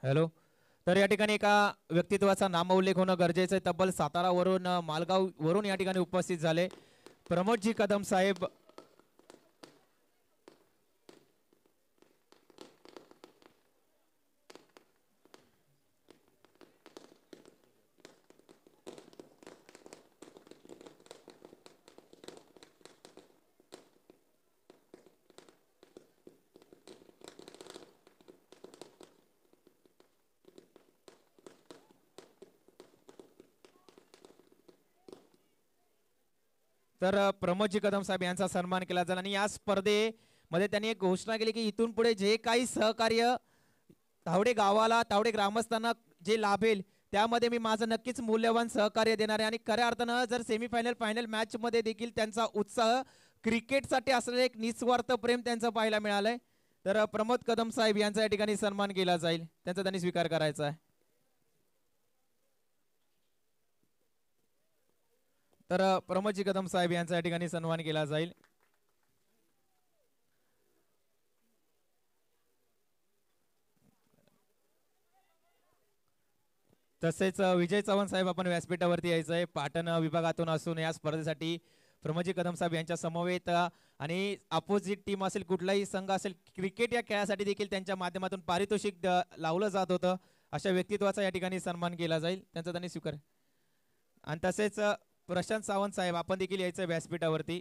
हॅलो तर या ठिकाणी एका व्यक्तित्वाचा उल्लेख होणं गरजेचं आहे तब्बल मालगाव वरून या ठिकाणी उपस्थित झाले प्रमोदजी कदम साहेब तर प्रमोदजी कदम साहेब यांचा सन्मान केला जाईल आणि या स्पर्धेमध्ये त्यांनी एक घोषणा केली की इथून पुढे जे काही सहकार्य तावडे गावाला तावडे ग्रामस्थांना जे लाभेल त्यामध्ये मी माझं नक्कीच मूल्यवान सहकार्य देणार आहे आणि खऱ्या अर्थानं जर सेमीफायनल फायनल मॅचमध्ये देखील त्यांचा उत्साह क्रिकेटसाठी असलेलं एक निस्वार्थ प्रेम त्यांचं पाहायला मिळालंय तर प्रमोद कदम साहेब यांचा या ठिकाणी सन्मान केला जाईल त्यांचा त्यांनी स्वीकार करायचा आहे तर प्रमोदजी कदम साहेब यांचा या ठिकाणी सन्मान केला जाईल तसेच विजय चव्हाण साहेब आपण व्यासपीठावरती यायचं आहे पाटण विभागातून असून या स्पर्धेसाठी प्रमोदजी कदम साहेब यांच्या समवेत आणि अपोजिट टीम असेल कुठलाही संघ असेल क्रिकेट या खेळासाठी देखील त्यांच्या माध्यमातून पारितोषिक लावलं जात होतं अशा व्यक्तित्वाचा या ठिकाणी सन्मान केला जाईल त्यांचा त्यांनी स्वीकार आणि तसेच प्रशांत सावंत साहेब आपण देखील यायचं व्यासपीठावरती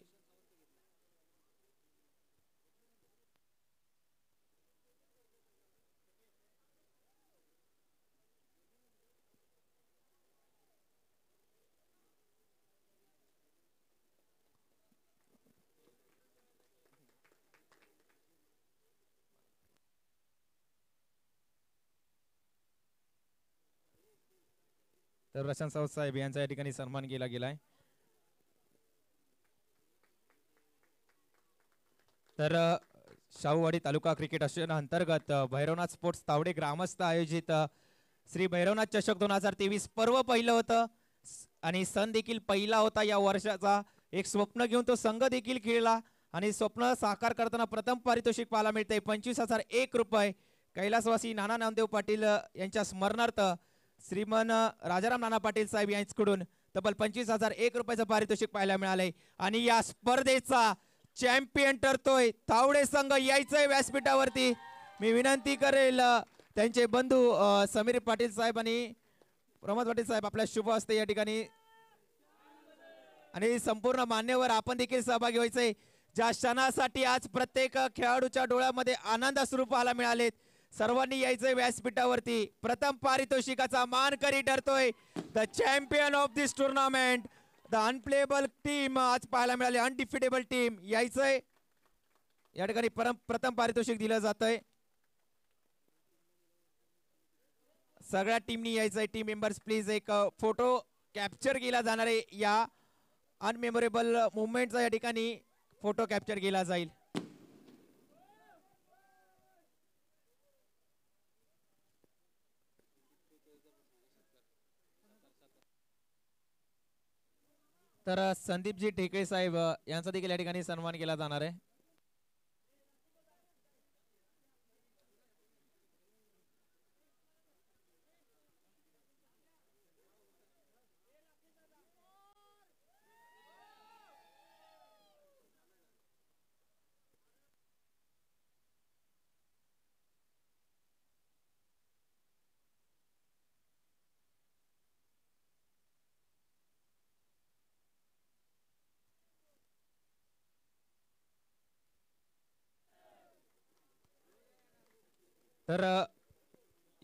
तर प्रशांत सावंत साहेब यांचा या ठिकाणी सन्मान केला गेलाय तर शाहूवाडी तालुका क्रिकेट अंतर्गत भैरवनाथ स्पोर्ट्स तावडे ग्रामस्थ आयोजित श्री भैरवनाथ चषक दोन हजार तेवीस पर्व पहिलं होतं आणि सण देखील पहिला होता या वर्षाचा एक स्वप्न घेऊन तो संघ देखील खेळला आणि स्वप्न साकार करताना प्रथम पारितोषिक पाहायला मिळते पंचवीस हजार एक रुपये कैलासवासी नाना नामदेव पाटील यांच्या स्मरणार्थ श्रीमन राजाराम नाना पाटील साहेब यांच्याकडून तब्बल पंचवीस हजार एक रुपयाचं पारितोषिक पाहायला मिळालंय आणि या स्पर्धेचा चॅम्पियन ठरतोय तावडे संघ यायचंय व्यासपीठावरती मी विनंती करेल त्यांचे बंधू समीर पाटील साहेब आणि प्रमोद पाटील साहेब आपल्या शुभ असते या ठिकाणी आणि संपूर्ण मान्यवर आपण देखील सहभागी व्हायचंय ज्या क्षणासाठी आज प्रत्येक खेळाडूच्या डोळ्यामध्ये आनंद स्वरूप पाहायला मिळालेत सर्वांनी यायचंय व्यासपीठावरती प्रथम पारितोषिकाचा मानकरी ठरतोय the champion of this tournament the unplayable team आज पाहायला मिळाली अनडिफिटेबल टीम यायचंय या ठिकाणी प्रथम पारितोषिक दिलं जात आहे सगळ्या टीमनी यायचंय टीम मेंबर्स प्लीज एक फोटो कॅप्चर केला जाणार आहे या अनमेमोरेबल मुवमेंटचा या ठिकाणी फोटो कॅप्चर केला जाईल तर संदीपजी ठेके साहेब यांचा देखील या ठिकाणी सन्मान केला जाणार आहे तर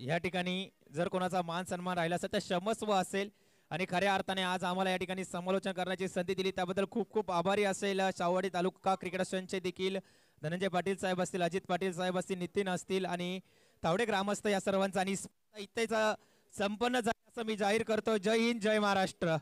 या ठिकाणी जर कोणाचा मान सन्मान राहिला असेल तर क्षमस्व असेल आणि खऱ्या अर्थाने आज आम्हाला या ठिकाणी समालोचना करण्याची संधी दिली त्याबद्दल खूप खूप आभारी असेल शाहवाडी तालुका क्रिकेट असोसिएशनचे देखील धनंजय पाटील साहेब असतील अजित पाटील साहेब असतील नितीन असतील आणि तावडे ग्रामस्थ या सर्वांचा आणि इथेच संपन्न झाला असं मी जाहीर करतो जय हिंद जय महाराष्ट्र